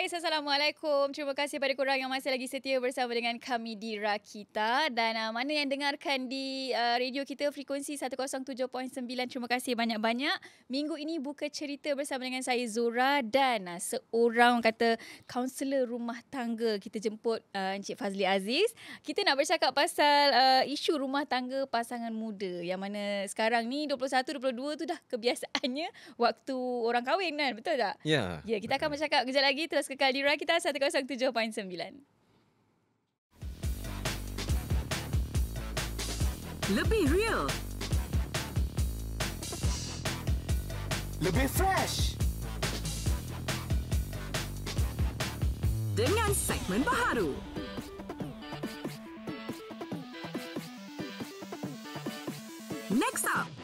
guys. Assalamualaikum. Terima kasih kepada korang yang masih lagi setia bersama dengan kami di Rakita. Dan uh, mana yang dengarkan di uh, radio kita frekuensi 107.9. Terima kasih banyak-banyak. Minggu ini buka cerita bersama dengan saya Zura dan uh, seorang kata kaunselor rumah tangga. Kita jemput uh, Encik Fazli Aziz. Kita nak bercakap pasal uh, isu rumah tangga pasangan muda. Yang mana sekarang ni 21-22 tu dah kebiasaannya waktu orang kahwin kan? Betul tak? Ya. Yeah. yeah, kita akan bercakap kejap lagi terus ke kekal di Rakita 107.9. Lebih real. Lebih fresh. Dengan segmen baharu. Next up.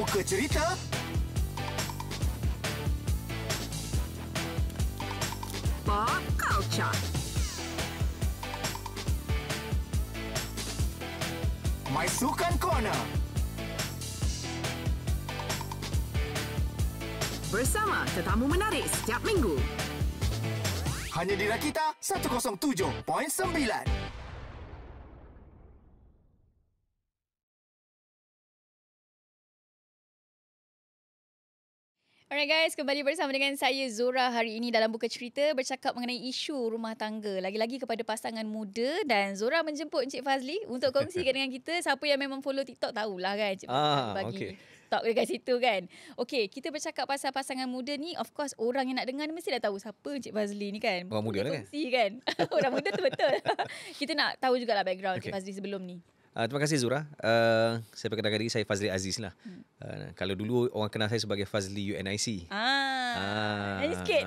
Buka cerita. Pop culture. My Sukan Corner. Bersama tetamu menarik setiap minggu. Hanya di Rakita 107.9. Alright guys, kembali bersama dengan saya Zura hari ini dalam buka cerita bercakap mengenai isu rumah tangga. Lagi-lagi kepada pasangan muda dan Zura menjemput Encik Fazli untuk kongsikan dengan kita. Siapa yang memang follow TikTok tahulah kan Encik ah, bagi okay. talk dekat situ kan. Okay, kita bercakap pasal pasangan muda ni. Of course, orang yang nak dengar ni mesti dah tahu siapa Encik Fazli ni kan. Orang muda lah kan. kan. orang muda tu betul. kita nak tahu jugalah background okay. Encik Fazli sebelum ni. Uh, terima kasih Zura. Uh, saya perkenalkan diri saya Fazli Aziz lah. Uh, hmm. ah, kalau dulu orang kenal saya sebagai Fazli UNIC. Ah, ah. sikit.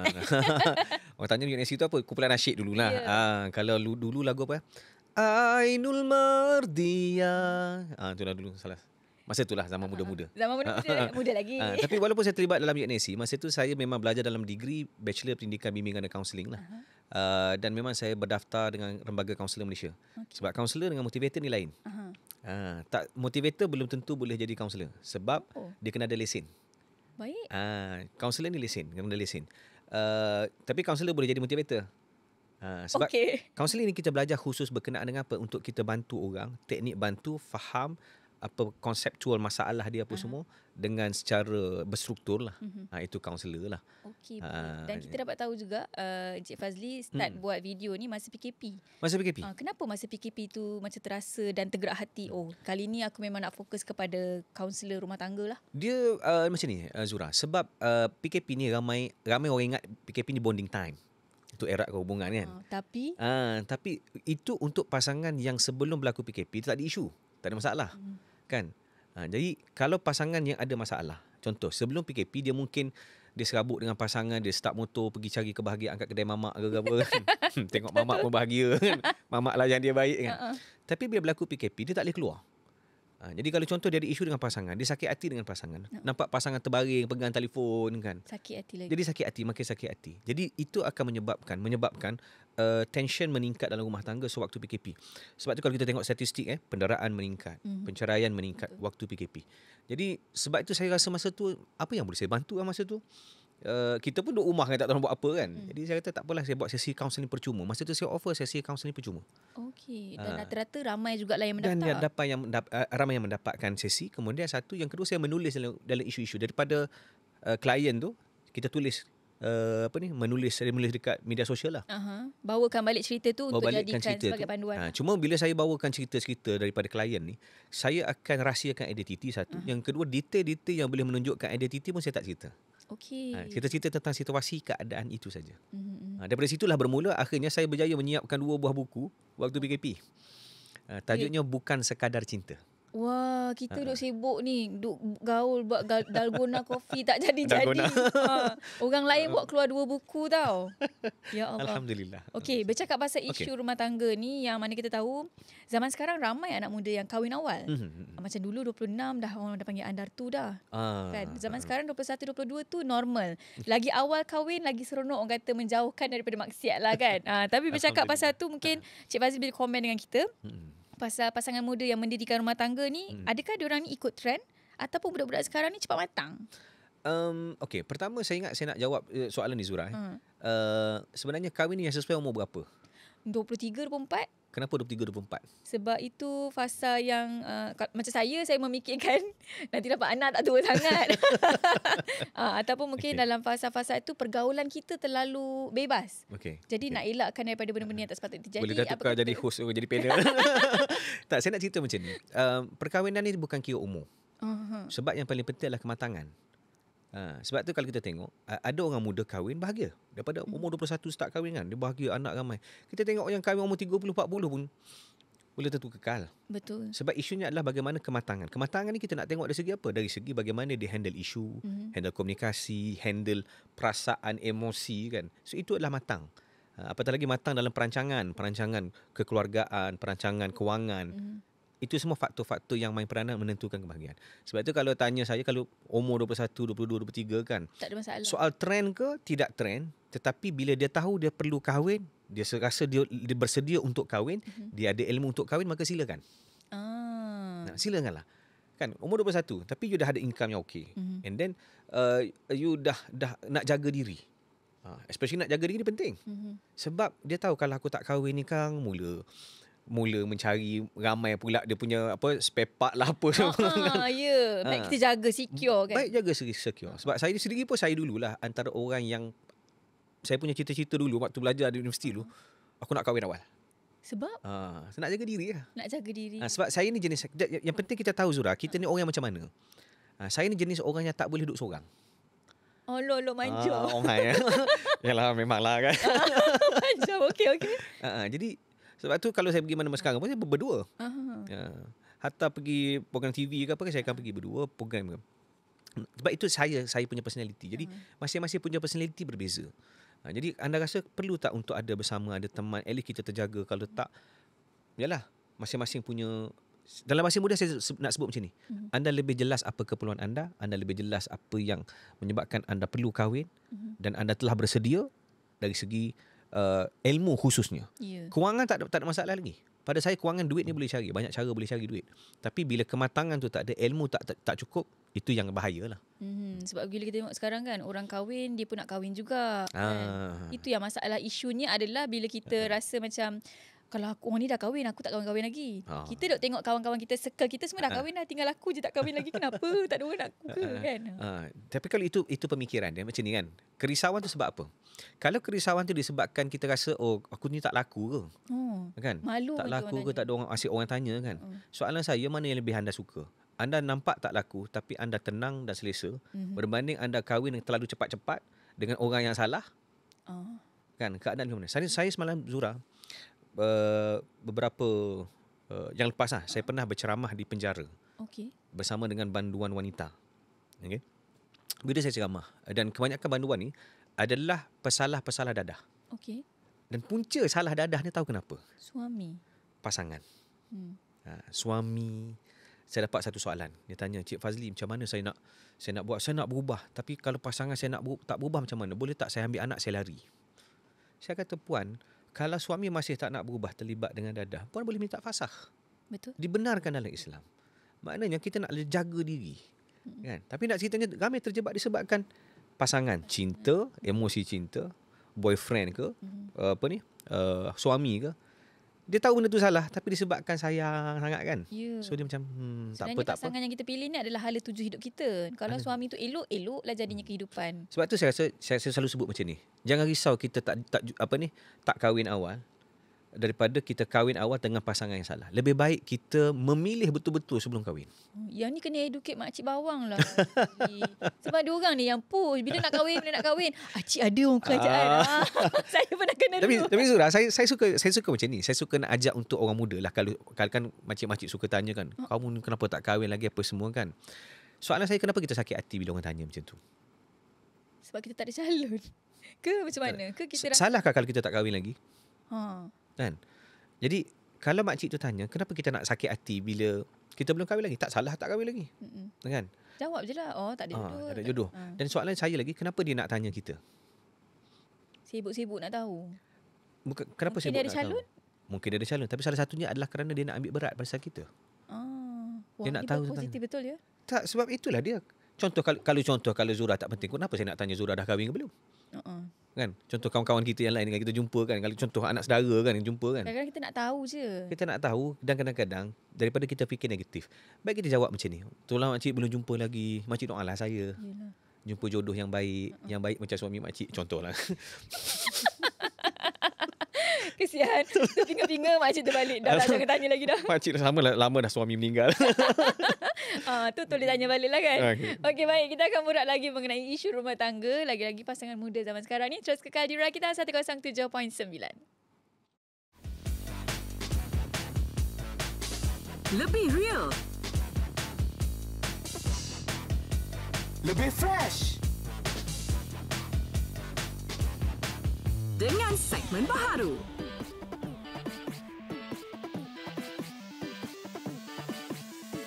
orang tanya UNIC tu apa? Kumpulan nasyid dulu lah. Yeah. Ya. Uh, kalau lu, dulu lagu apa ya? Ainul Mardia. Ah, uh, itulah dulu salah. Masa itulah zaman muda-muda. Zaman muda-muda muda lagi. Ah, tapi walaupun saya terlibat dalam UNSC, masa itu saya memang belajar dalam degree Bachelor Pendidikan Bimbingan dan Counseling lah. Uh, dan memang saya berdaftar dengan lembaga kaunselor Malaysia. Okay. Sebab kaunselor dengan motivator ni lain. Uh, tak motivator belum tentu boleh jadi kaunselor sebab oh. dia kena ada lesen. Baik. Ah, uh, kaunselor ni lesen, kena ada lesen. Uh, tapi kaunselor boleh jadi motivator. Uh, sebab kaunseling okay. ni kita belajar khusus berkenaan dengan apa untuk kita bantu orang, teknik bantu, faham apa konseptual masalah dia apa uh-huh. semua dengan secara berstruktur lah. Uh-huh. Ha, itu kaunselor lah. Okey. Ha, Dan kita ya. dapat tahu juga uh, Encik Fazli start hmm. buat video ni masa PKP. Masa PKP. Uh, ah, kenapa masa PKP tu macam terasa dan tergerak hati oh kali ni aku memang nak fokus kepada kaunselor rumah tangga lah. Dia uh, macam ni eh, Zura sebab uh, PKP ni ramai ramai orang ingat PKP ni bonding time. Itu erat hubungan kan. Uh, tapi uh, tapi itu untuk pasangan yang sebelum berlaku PKP tak ada isu. Tak ada masalah. Hmm kan ha, jadi kalau pasangan yang ada masalah contoh sebelum PKP dia mungkin dia serabut dengan pasangan dia start motor pergi cari kebahagiaan kat kedai mamak ke apa kan? hmm, tengok mamak pun bahagia kan mamak lah yang dia baik kan uh-uh. tapi bila berlaku PKP dia tak boleh keluar ha, jadi kalau contoh dia ada isu dengan pasangan dia sakit hati dengan pasangan uh-huh. nampak pasangan terbaring pegang telefon kan sakit hati lagi jadi sakit hati makin sakit hati jadi itu akan menyebabkan menyebabkan uh, tension meningkat dalam rumah tangga sewaktu PKP. Sebab tu kalau kita tengok statistik eh pendaraan meningkat, mm-hmm. penceraian meningkat Betul. waktu PKP. Jadi sebab itu saya rasa masa tu apa yang boleh saya bantu lah masa tu? Uh, kita pun duduk rumah kan tak tahu nak buat apa kan. Hmm. Jadi saya kata tak apalah saya buat sesi kaunseling percuma. Masa tu saya offer sesi kaunseling percuma. Okey. Dan uh, rata-rata ramai jugalah yang mendaftar. Dan dapat yang uh, ramai yang mendapatkan sesi. Kemudian satu yang kedua saya menulis dalam, isu-isu daripada uh, klien tu kita tulis uh, apa ni menulis saya menulis dekat media sosial lah. Uh-huh. Bawakan balik cerita tu Bawa untuk jadikan sebagai tu. panduan. Ha, cuma bila saya bawakan cerita-cerita daripada klien ni, saya akan rahsiakan identiti satu. Uh-huh. Yang kedua detail-detail yang boleh menunjukkan identiti pun saya tak cerita. okay Ha, cerita-cerita tentang situasi keadaan itu saja. Uh-huh. Ha, mhm. daripada situlah bermula akhirnya saya berjaya menyiapkan dua buah buku waktu PKP. Uh, ha, tajuknya okay. bukan sekadar cinta. Wah, kita duduk sibuk ni. Duduk gaul buat dalgona kopi tak jadi-jadi. ha. Orang lain buat keluar dua buku tau. Ya Allah. Alhamdulillah. Okey, bercakap pasal isu rumah tangga ni yang mana kita tahu zaman sekarang ramai anak muda yang kahwin awal. Mm-hmm. Macam dulu 26 dah orang dah panggil andar tu dah. Ah. Kan? Zaman hmm. sekarang 21, 22 tu normal. Lagi awal kahwin, lagi seronok orang kata menjauhkan daripada maksiat lah kan. ha. Tapi bercakap pasal tu mungkin Cik Fazil boleh komen dengan kita. Mm-hmm pasal pasangan muda yang mendirikan rumah tangga ni, hmm. adakah diorang ni ikut trend ataupun budak-budak sekarang ni cepat matang? Um, okay, pertama saya ingat saya nak jawab eh, soalan ni Zura. Eh. Hmm. Uh, sebenarnya kahwin ni yang sesuai umur berapa? 23-24. Kenapa 23-24? Sebab itu fasa yang uh, macam saya, saya memikirkan nanti dapat anak tak tua sangat. uh, ataupun mungkin okay. dalam fasa-fasa itu pergaulan kita terlalu bebas. Okay. Jadi okay. nak elakkan daripada benda-benda yang tak sepatutnya terjadi. Boleh dah tukar apa jadi host, oh, jadi panel. tak, saya nak cerita macam ni. Uh, perkahwinan ni bukan kira umur. Uh-huh. Sebab yang paling penting adalah kematangan. Ha, sebab tu kalau kita tengok ada orang muda kahwin bahagia daripada hmm. umur 21 start kahwin kan dia bahagia anak ramai. Kita tengok yang kahwin umur 30 40 pun boleh tentu kekal. Betul. Sebab isunya adalah bagaimana kematangan. Kematangan ni kita nak tengok dari segi apa? Dari segi bagaimana dia handle isu, mm-hmm. handle komunikasi, handle perasaan, emosi kan. So itu adalah matang. Ha, apatah lagi matang dalam perancangan, perancangan kekeluargaan, perancangan kewangan. Mm-hmm itu semua faktor-faktor yang main peranan menentukan kebahagiaan. Sebab itu kalau tanya saya kalau umur 21, 22, 23 kan. Tak ada masalah. Soal trend ke tidak trend, tetapi bila dia tahu dia perlu kahwin, dia rasa dia, dia bersedia untuk kahwin, mm-hmm. dia ada ilmu untuk kahwin maka silakan. Ah. Nah, silakanlah. Kan umur 21 tapi you dah ada income yang okey. Mm-hmm. And then uh, you dah dah nak jaga diri. Uh, especially nak jaga diri ni penting. Mm-hmm. Sebab dia tahu kalau aku tak kahwin ni kang mula mula mencari ramai pula dia punya apa spare part lah apa ha, ha, ya baik ha. kita jaga secure kan baik jaga secure sebab saya sendiri pun saya dululah antara orang yang saya punya cita-cita dulu waktu belajar di universiti dulu aku nak kahwin awal sebab ha, saya nak jaga diri lah. nak jaga diri ha, sebab saya ni jenis yang penting kita tahu Zura kita ni orang yang macam mana ha, saya ni jenis orang yang tak boleh duduk seorang Oh, lo, lo manjo. Ah, oh, hai. Yalah, memanglah kan. manjo, okey, okey. Uh, uh, jadi, sebab tu kalau saya pergi mana-mana sekarang pun saya berdua. Ah. Ya. Hatta pergi program TV ke apa saya akan pergi berdua program. Sebab itu saya saya punya personality. Jadi uh-huh. masing-masing punya personality berbeza. Ha, jadi anda rasa perlu tak untuk ada bersama, ada teman, at least kita terjaga. Kalau tak, yalah masing-masing punya dalam masa muda saya nak sebut macam ni. Hmm. Anda lebih jelas apa keperluan anda, anda lebih jelas apa yang menyebabkan anda perlu kahwin hmm. dan anda telah bersedia dari segi uh, ilmu khususnya. Yeah. Kewangan tak ada, tak ada masalah lagi. Pada saya kewangan duit ni boleh cari, banyak cara boleh cari duit. Tapi bila kematangan tu tak ada, ilmu tak tak, tak cukup, itu yang bahayalah. mm Sebab bila kita tengok sekarang kan, orang kahwin dia pun nak kahwin juga. Ah. Kan? Itu yang masalah isunya adalah bila kita rasa macam kalau aku orang oh, ni dah kahwin aku tak kawan-kawan lagi. Ha. Kita dok tengok kawan-kawan kita circle kita semua dah ha. kahwin dah tinggal aku je tak kahwin lagi kenapa? Tak ada orang nak aku ke ha. kan? Ha. Tapi kalau itu itu pemikiran dia macam ni kan. Kerisauan tu sebab apa? Kalau kerisauan tu disebabkan kita rasa oh aku ni tak laku ke? Hmm. Kan? Malu tak laku ke tak ada orang asyik orang tanya kan. Hmm. Soalan saya mana yang lebih anda suka? Anda nampak tak laku tapi anda tenang dan selesa hmm. berbanding anda kahwin yang terlalu cepat-cepat dengan orang yang salah? Oh. Kan keadaan macam mana? Saya, saya semalam Zura Eh, beberapa uh, yang lepas lah, saya pernah berceramah di penjara. Okey. Bersama dengan banduan wanita. Okey. Bila saya ceramah dan kebanyakan banduan ni adalah pesalah-pesalah dadah. Okey. Dan punca salah dadah ni tahu kenapa? Suami. Pasangan. Hmm. Ha, suami saya dapat satu soalan. Dia tanya, "Cik Fazli, macam mana saya nak saya nak buat? Saya nak berubah, tapi kalau pasangan saya nak berubah, tak berubah macam mana? Boleh tak saya ambil anak saya lari?" Saya kata, "Puan, kalau suami masih tak nak berubah terlibat dengan dadah, puan boleh minta fasakh. Betul. Dibenarkan dalam Islam. Maknanya kita nak jaga diri. Hmm. Kan? Tapi nak ceritanya kami terjebak disebabkan pasangan, cinta, emosi cinta, boyfriend ke, hmm. apa ni? Uh, suami ke? dia tahu benda tu salah tapi disebabkan sayang sangat kan. Yeah. So dia macam hmm tak apa tak apa. Pasangan yang kita pilih ni adalah hala tuju hidup kita. Kalau Anak. suami tu elok, eloklah jadinya hmm. kehidupan. Sebab tu saya rasa saya, saya selalu sebut macam ni. Jangan risau kita tak tak apa ni, tak kahwin awal, daripada kita kahwin awal dengan pasangan yang salah. Lebih baik kita memilih betul-betul sebelum kahwin. Yang ni kena educate makcik bawang lah. Sebab ada orang ni yang push. Bila nak kahwin, bila nak kahwin. Acik ada orang kerajaan. Uh. saya pernah kena tapi, dulu. Tapi Zura, saya, saya, suka, saya suka macam ni. Saya suka nak ajak untuk orang muda lah. Kalau, kalau kan makcik-makcik suka tanya kan. Uh. Kamu kenapa tak kahwin lagi apa semua kan. Soalan saya kenapa kita sakit hati bila orang tanya macam tu? Sebab kita tak ada calon. Ke macam mana? Ke kita Salahkah kalau kita tak kahwin lagi? Ha. Kan? Jadi kalau makcik tu tanya, kenapa kita nak sakit hati bila kita belum kahwin lagi? Tak salah tak kahwin lagi. Mm-mm. Kan? Jawab je lah. Oh, tak ada ha, jodoh. Tak ada jodoh. Ha. Dan soalan saya lagi, kenapa dia nak tanya kita? Sibuk-sibuk nak tahu. Bukan, kenapa Mungkin sibuk dia nak calon? Tahu? Mungkin dia ada calon. Tapi salah satunya adalah kerana dia nak ambil berat pasal kita. Oh. Wah, dia nak tahu positif betul ya? Tak, sebab itulah dia. Contoh, kalau, kalau contoh, kalau Zura tak penting, kenapa saya nak tanya Zura dah kahwin ke belum? Uh-uh kan contoh kawan-kawan kita yang lain dengan kita jumpa kan kalau contoh anak saudara kan yang jumpa kan kadang-kadang kita nak tahu je kita nak tahu dan kadang-kadang daripada kita fikir negatif baik kita jawab macam ni tolong lah, mak cik belum jumpa lagi mak cik doalah saya Yelah. jumpa jodoh yang baik uh-uh. yang baik macam suami mak cik contohlah Kesian Terpinga-pinga makcik terbalik Dah lah jangan tanya lagi dah Makcik dah lah. lama dah suami meninggal Ah, tu tulis tanya balik lah kan. Okey okay, baik, kita akan murah lagi mengenai isu rumah tangga. Lagi-lagi pasangan muda zaman sekarang ni. Terus kekal di Rakita 107.9. Lebih real. Lebih fresh. Dengan segmen baharu.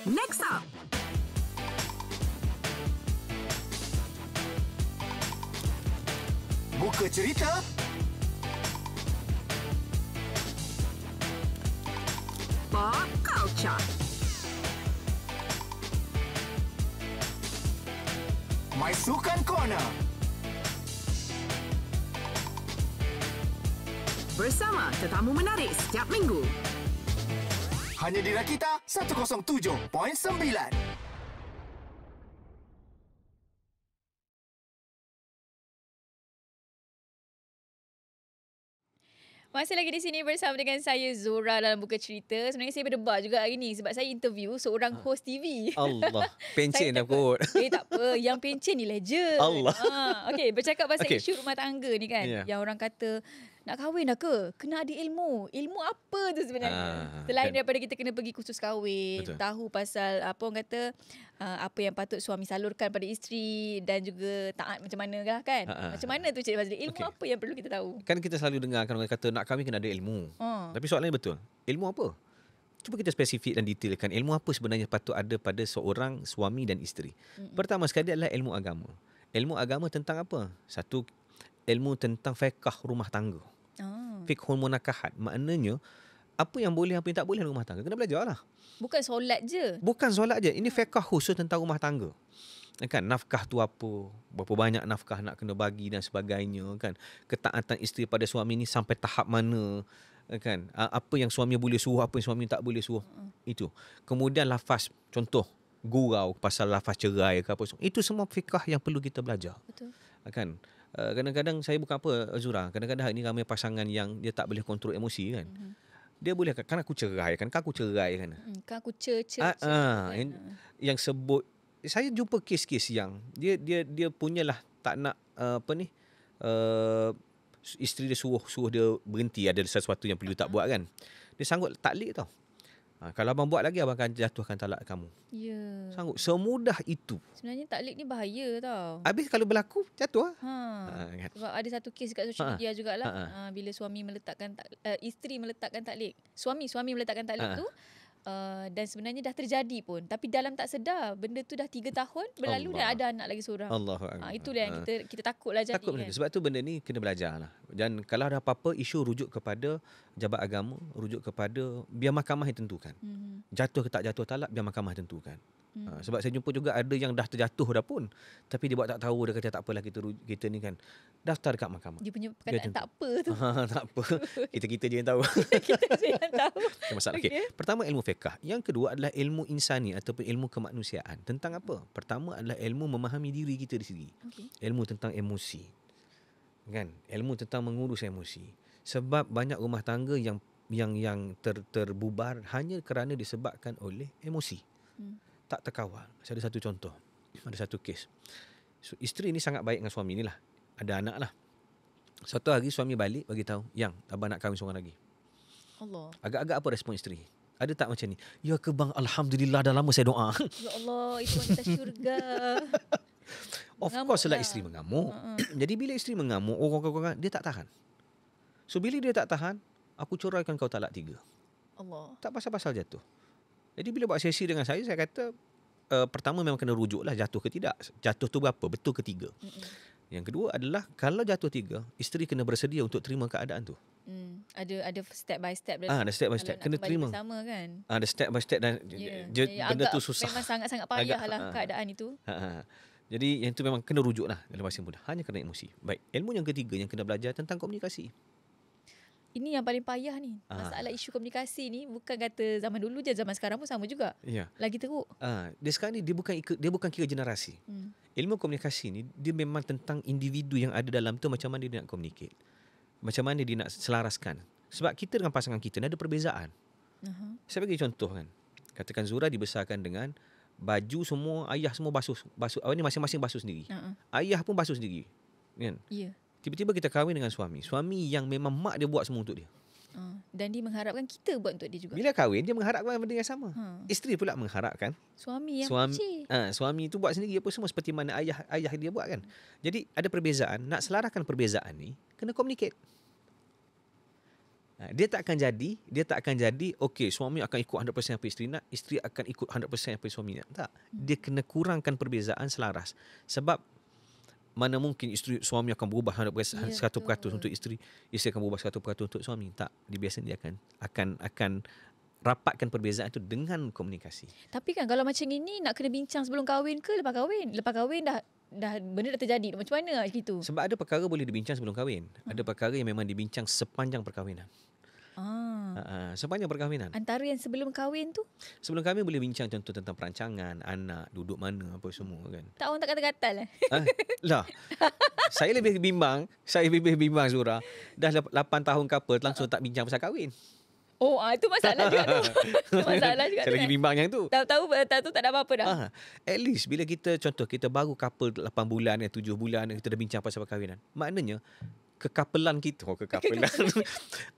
Next up, Buka cerita. Pop culture. My Sukan Corner. Bersama tetamu menarik setiap minggu. Hanya di Rakita 107.9. Masih lagi di sini bersama dengan saya Zora dalam buka cerita. Sebenarnya saya berdebar juga hari ni sebab saya interview seorang ha. host TV. Allah. Pencen dah kot. Eh tak apa. Yang pencen ni legend. Allah. Ha. Ah, okay. Bercakap pasal okay. isu rumah tangga ni kan. Yeah. Yang orang kata nak kahwin dah ke? Kena ada ilmu. Ilmu apa tu sebenarnya? Uh, Selain kan. daripada kita kena pergi khusus kahwin, Betul. tahu pasal apa orang kata ah, apa yang patut suami salurkan pada isteri dan juga taat macam mana kan? Uh, uh, macam mana tu Cik Fazli? Ilmu okay. apa yang perlu kita tahu? Kan kita selalu dengar kan orang kata nak kahwin kena ada ilmu. Uh. Tapi soalan betul. Ilmu apa? Cuba kita spesifik dan detailkan ilmu apa sebenarnya patut ada pada seorang suami dan isteri. Mm-mm. Pertama sekali adalah ilmu agama. Ilmu agama tentang apa? Satu ilmu tentang fiqh rumah tangga fik hormon nakahat maknanya apa yang boleh apa yang tak boleh dalam rumah tangga kena belajar lah bukan solat je bukan solat je ini fiqh khusus tentang rumah tangga eh, kan nafkah tu apa berapa banyak nafkah nak kena bagi dan sebagainya kan ketaatan isteri pada suami ni sampai tahap mana eh, kan apa yang suami boleh suruh apa yang suami tak boleh suruh itu kemudian lafaz contoh gurau pasal lafaz cerai ke apa itu semua fiqh yang perlu kita belajar betul eh, kan Eh, kadang-kadang saya bukan apa Zura kadang-kadang hari ini ramai pasangan yang dia tak boleh kontrol emosi kan mm-hmm. dia boleh kan? kan aku cerai kan kan aku cerai kan hmm, kan aku cerai ah, ah, yang, ha. yang sebut saya jumpa kes-kes yang dia dia dia punyalah tak nak uh, apa ni uh, isteri dia suruh suruh dia berhenti ada sesuatu yang perlu uh-huh. tak ah. buat kan dia sanggup taklik tau Ha, kalau abang buat lagi abang akan jatuhkan talak kamu. Ya. Yeah. Sanggup semudah itu. Sebenarnya taklik ni bahaya tau. Habis kalau berlaku jatuh ah. Ha. ha. Sebab ada satu kes dekat social ha, media ha. jugaklah. Ha. ha bila suami meletakkan uh, isteri meletakkan taklik. Suami suami meletakkan taklik ha. tu Uh, dan sebenarnya dah terjadi pun tapi dalam tak sedar benda tu dah 3 tahun berlalu Allah. dan ada anak lagi seorang. Allah. Uh, ha, itulah yang uh. kita takutlah jadi. Takut kan. sebab tu benda ni kena belajarlah. Dan kalau ada apa-apa isu rujuk kepada jabat agama, rujuk kepada biar mahkamah yang tentukan. hmm Jatuh ke tak jatuh talak biar mahkamah tentukan. Ha, sebab saya jumpa juga ada yang dah terjatuh dah pun. Tapi dia buat tak tahu. Dia kata tak apalah kita, kita ni kan. Daftar dekat mahkamah. Dia punya perkataan tak apa tu. Ha, tak apa. Kita-kita je yang tahu. Kita-kita je yang tahu. Masalah. Okay. Okay. Pertama ilmu fiqah. Yang kedua adalah ilmu insani ataupun ilmu kemanusiaan. Tentang apa? Pertama adalah ilmu memahami diri kita di sini. Okay. Ilmu tentang emosi. Kan? Ilmu tentang mengurus emosi. Sebab banyak rumah tangga yang yang yang ter, terbubar hanya kerana disebabkan oleh emosi. Hmm tak terkawal. Saya ada satu contoh. Ada satu kes. So, isteri ini sangat baik dengan suami ini lah. Ada anak lah. Satu hari suami balik bagi tahu, Yang, abang nak kahwin seorang lagi. Allah. Agak-agak apa respon isteri? Ada tak macam ni? Ya ke bang, Alhamdulillah dah lama saya doa. Ya Allah, itu wanita syurga. of mengamuk course lah, lah, isteri mengamuk. Uh-huh. Jadi bila isteri mengamuk, orang-orang oh, dia tak tahan. So bila dia tak tahan, aku curahkan kau talak tiga. Allah. Tak pasal-pasal jatuh. Jadi bila buat sesi dengan saya saya kata uh, pertama memang kena rujuk lah jatuh ke tidak. Jatuh tu berapa? Betul ke tiga? Mm-mm. Yang kedua adalah kalau jatuh tiga, isteri kena bersedia untuk terima keadaan tu. Mm. Ada ada step by step dalam. Ah, ada step by step. Kena terima. sama kan? Ah, ada step by step dan yeah. Je, yeah, benda tu susah. Memang sangat-sangat payahlah ah. keadaan itu. Ha, ha, ha. Jadi yang itu memang kena rujuklah dalam bahasa mudah. Hanya kena emosi. Baik, ilmu yang ketiga yang kena belajar tentang komunikasi ini yang paling payah ni. Ah. Masalah isu komunikasi ni bukan kata zaman dulu je zaman sekarang pun sama juga. Yeah. Lagi teruk. Uh, dia sekarang ni dia bukan ikut dia bukan kira generasi. Hmm. Ilmu komunikasi ni dia memang tentang individu yang ada dalam tu macam mana dia nak communicate. Macam mana dia nak selaraskan. Sebab kita dengan pasangan kita ni ada perbezaan. Uh-huh. Saya bagi contoh kan. Katakan Zura dibesarkan dengan baju semua ayah semua basuh basuh ni masing-masing basuh sendiri. Uh-huh. Ayah pun basuh sendiri. Kan? Yeah. Tiba-tiba kita kahwin dengan suami. Suami yang memang mak dia buat semua untuk dia. Ha, dan dia mengharapkan kita buat untuk dia juga. Bila kahwin, dia mengharapkan benda yang sama. Hmm. Isteri pula mengharapkan. Suami yang suami, ha, suami itu buat sendiri apa semua seperti mana ayah ayah dia buat kan. Hmm. Jadi ada perbezaan. Nak selarakan perbezaan ni, kena communicate. Ha, dia tak akan jadi, dia tak akan jadi, okey, suami akan ikut 100% apa isteri nak, isteri akan ikut 100% apa suami nak. Tak. Dia kena kurangkan perbezaan selaras. Sebab mana mungkin isteri suami akan berubah 100% yeah, 100% betul. untuk isteri isteri akan berubah 100% untuk suami tak dia biasanya dia akan akan akan rapatkan perbezaan itu dengan komunikasi tapi kan kalau macam ini nak kena bincang sebelum kahwin ke lepas kahwin lepas kahwin dah dah benda dah terjadi macam mana gitu sebab ada perkara boleh dibincang sebelum kahwin hmm. ada perkara yang memang dibincang sepanjang perkahwinan Ah. Uh, ha, ha. sepanjang perkahwinan. Antara yang sebelum kahwin tu? Sebelum kahwin boleh bincang contoh tentang perancangan, anak, duduk mana, apa semua kan. Tak orang tak kata gatal lah. Eh? lah. saya lebih bimbang. Saya lebih bimbang Zura. Dah 8 tahun couple langsung tak bincang pasal kahwin. Oh, ah, itu masalah juga tu. itu masalah juga Saya lagi eh. bimbang yang tu. Tahu tahu tak eh, tahu tak ada apa-apa dah. Ah, at least bila kita contoh kita baru couple 8 bulan ke eh, 7 bulan kita dah bincang pasal perkahwinan. Maknanya kekapelan kita oh, kekapelan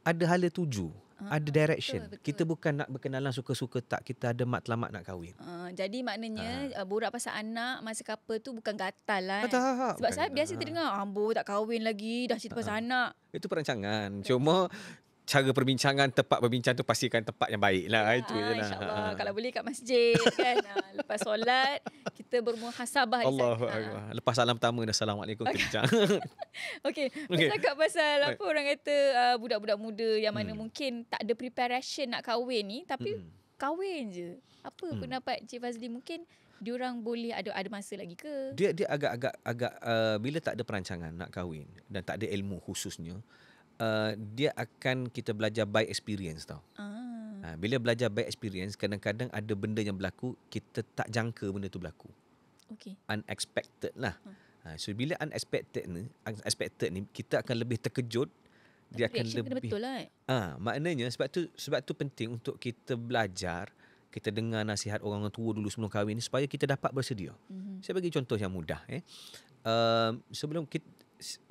ada hala tuju ah, ada direction. Betul, betul. Kita bukan nak berkenalan suka-suka tak. Kita ada mat matlamat nak kahwin. Uh, jadi maknanya uh. borak pasal anak masa couple tu bukan gatal lah. Kan? Sebab bukan. saya biasa uh. terdengar, ambo ha. tak kahwin lagi, dah cerita uh. pasal anak. Itu perancangan. Cuma cara perbincangan tepat, berbincang tu pastikan tempat yang baik lah. Ya, itu ha, je lah. Ha. Kalau boleh kat masjid kan. Ha. Lepas solat, kita bermuhasabah. Allah di sana. Ha. Lepas salam pertama, Assalamualaikum. Okay. Kencang. okay. okay. Bercakap pasal apa orang kata uh, budak-budak muda yang mana hmm. mungkin tak ada preparation nak kahwin ni. Tapi hmm. kahwin je. Apa hmm. pendapat Cik Fazli mungkin diorang boleh ada ada masa lagi ke dia dia agak agak agak uh, bila tak ada perancangan nak kahwin dan tak ada ilmu khususnya uh, dia akan kita belajar by experience tau. Ah. Ha, bila belajar by experience, kadang-kadang ada benda yang berlaku, kita tak jangka benda tu berlaku. Okay. Unexpected lah. Hmm. Ha. so, bila unexpected ni, unexpected ni, kita akan lebih terkejut. Tapi dia akan lebih. Betul lah. Eh? Ha, maknanya, sebab tu, sebab tu penting untuk kita belajar, kita dengar nasihat orang tua dulu sebelum kahwin ni, supaya kita dapat bersedia. Mm-hmm. Saya bagi contoh yang mudah. Eh. Uh, sebelum kita,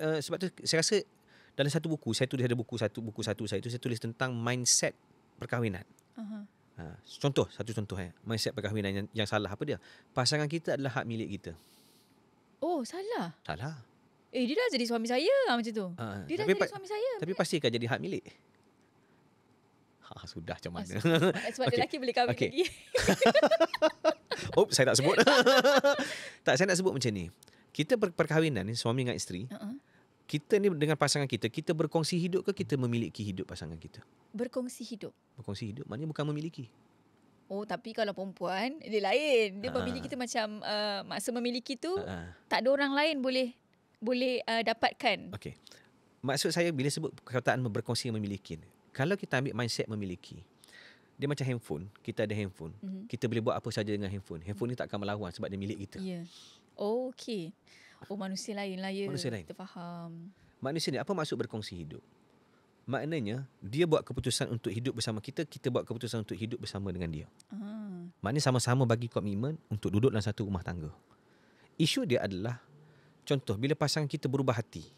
uh, sebab tu saya rasa dalam satu buku saya tulis ada buku satu buku satu saya itu saya tulis tentang mindset perkahwinan. Uh-huh. Ha, contoh satu contoh eh mindset perkahwinan yang, yang salah apa dia? Pasangan kita adalah hak milik kita. Oh, salah. Salah. Eh, dia dah jadi suami saya lah macam tu. Ha, dia dah jadi suami saya. Tapi pasti akan jadi hak milik. Ha, sudah macam mana. Sebab okay. lelaki boleh kahwin okay. lagi. Oops, saya tak sebut. tak, saya nak sebut macam ni. Kita per- perkahwinan ni, suami dengan isteri. Uh-uh kita ni dengan pasangan kita, kita berkongsi hidup ke kita memiliki hidup pasangan kita? Berkongsi hidup. Berkongsi hidup maknanya bukan memiliki. Oh, tapi kalau perempuan, dia lain. Dia ah. memiliki kita macam uh, masa memiliki tu Aa. Ah, ah. tak ada orang lain boleh boleh uh, dapatkan. Okey. Maksud saya bila sebut perkataan berkongsi memiliki. Kalau kita ambil mindset memiliki. Dia macam handphone, kita ada handphone. Mm-hmm. Kita boleh buat apa saja dengan handphone. Handphone mm-hmm. ni tak akan melawan sebab dia milik kita. Yeah. Oh, Okey. Oh manusia lain lah ya. Manusia lain. Kita faham. Manusia ni apa maksud berkongsi hidup? Maknanya dia buat keputusan untuk hidup bersama kita, kita buat keputusan untuk hidup bersama dengan dia. Ah. Maknanya sama-sama bagi komitmen untuk duduk dalam satu rumah tangga. Isu dia adalah contoh bila pasangan kita berubah hati.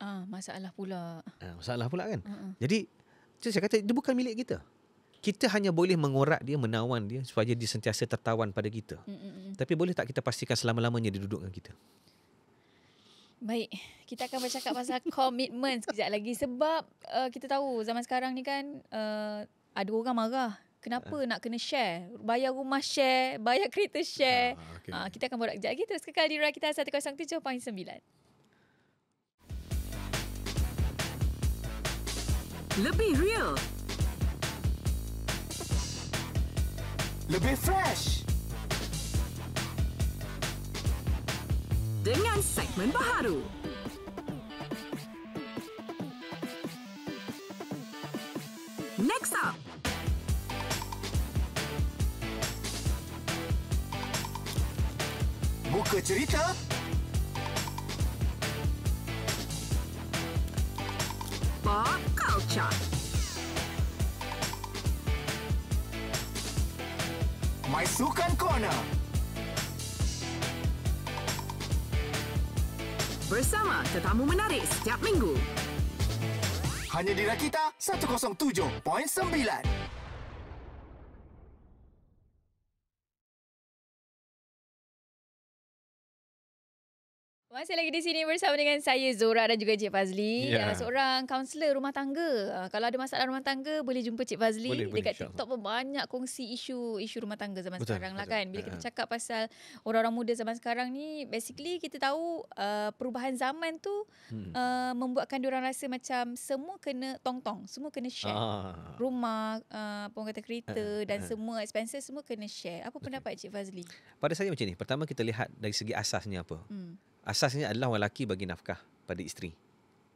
Ah, masalah pula. Ah, masalah pula kan? Uh-uh. Jadi saya kata dia bukan milik kita. Kita hanya boleh mengorak dia, menawan dia supaya dia sentiasa tertawan pada kita. Mm-mm. Tapi boleh tak kita pastikan selama-lamanya dia duduk dengan kita? Baik, kita akan bercakap pasal komitmen sekejap lagi sebab uh, kita tahu zaman sekarang ni kan uh, ada orang marah. Kenapa uh. nak kena share? Bayar rumah share, bayar kereta share. Uh, ah, okay. uh, ah, kita akan borak kejap lagi terus kekal di Rakita 107.9. Lebih real. Lebih fresh. dengan segmen baharu. Next up. Buka cerita. Pop culture. My Sukan Corner. bersama tetamu menarik setiap minggu. Hanya di Rakita 107.9. Masih lagi di sini bersama dengan saya Zora dan juga Cik Fazli. Yeah. Ya. Uh, seorang kaunselor rumah tangga. Uh, kalau ada masalah rumah tangga boleh jumpa Cik Fazli. Boleh, Dekat boleh, TikTok pun banyak kongsi isu isu rumah tangga zaman betul, sekarang lah betul. lah kan. Bila kita ha. cakap pasal orang-orang muda zaman sekarang ni basically kita tahu uh, perubahan zaman tu uh, membuatkan orang rasa macam semua kena tong-tong. Semua kena share. Ah. Rumah, uh, apa orang kata kereta uh, dan uh. semua expenses semua kena share. Apa pendapat Cik Fazli? Pada saya macam ni. Pertama kita lihat dari segi asasnya apa. Hmm asasnya adalah orang lelaki bagi nafkah pada isteri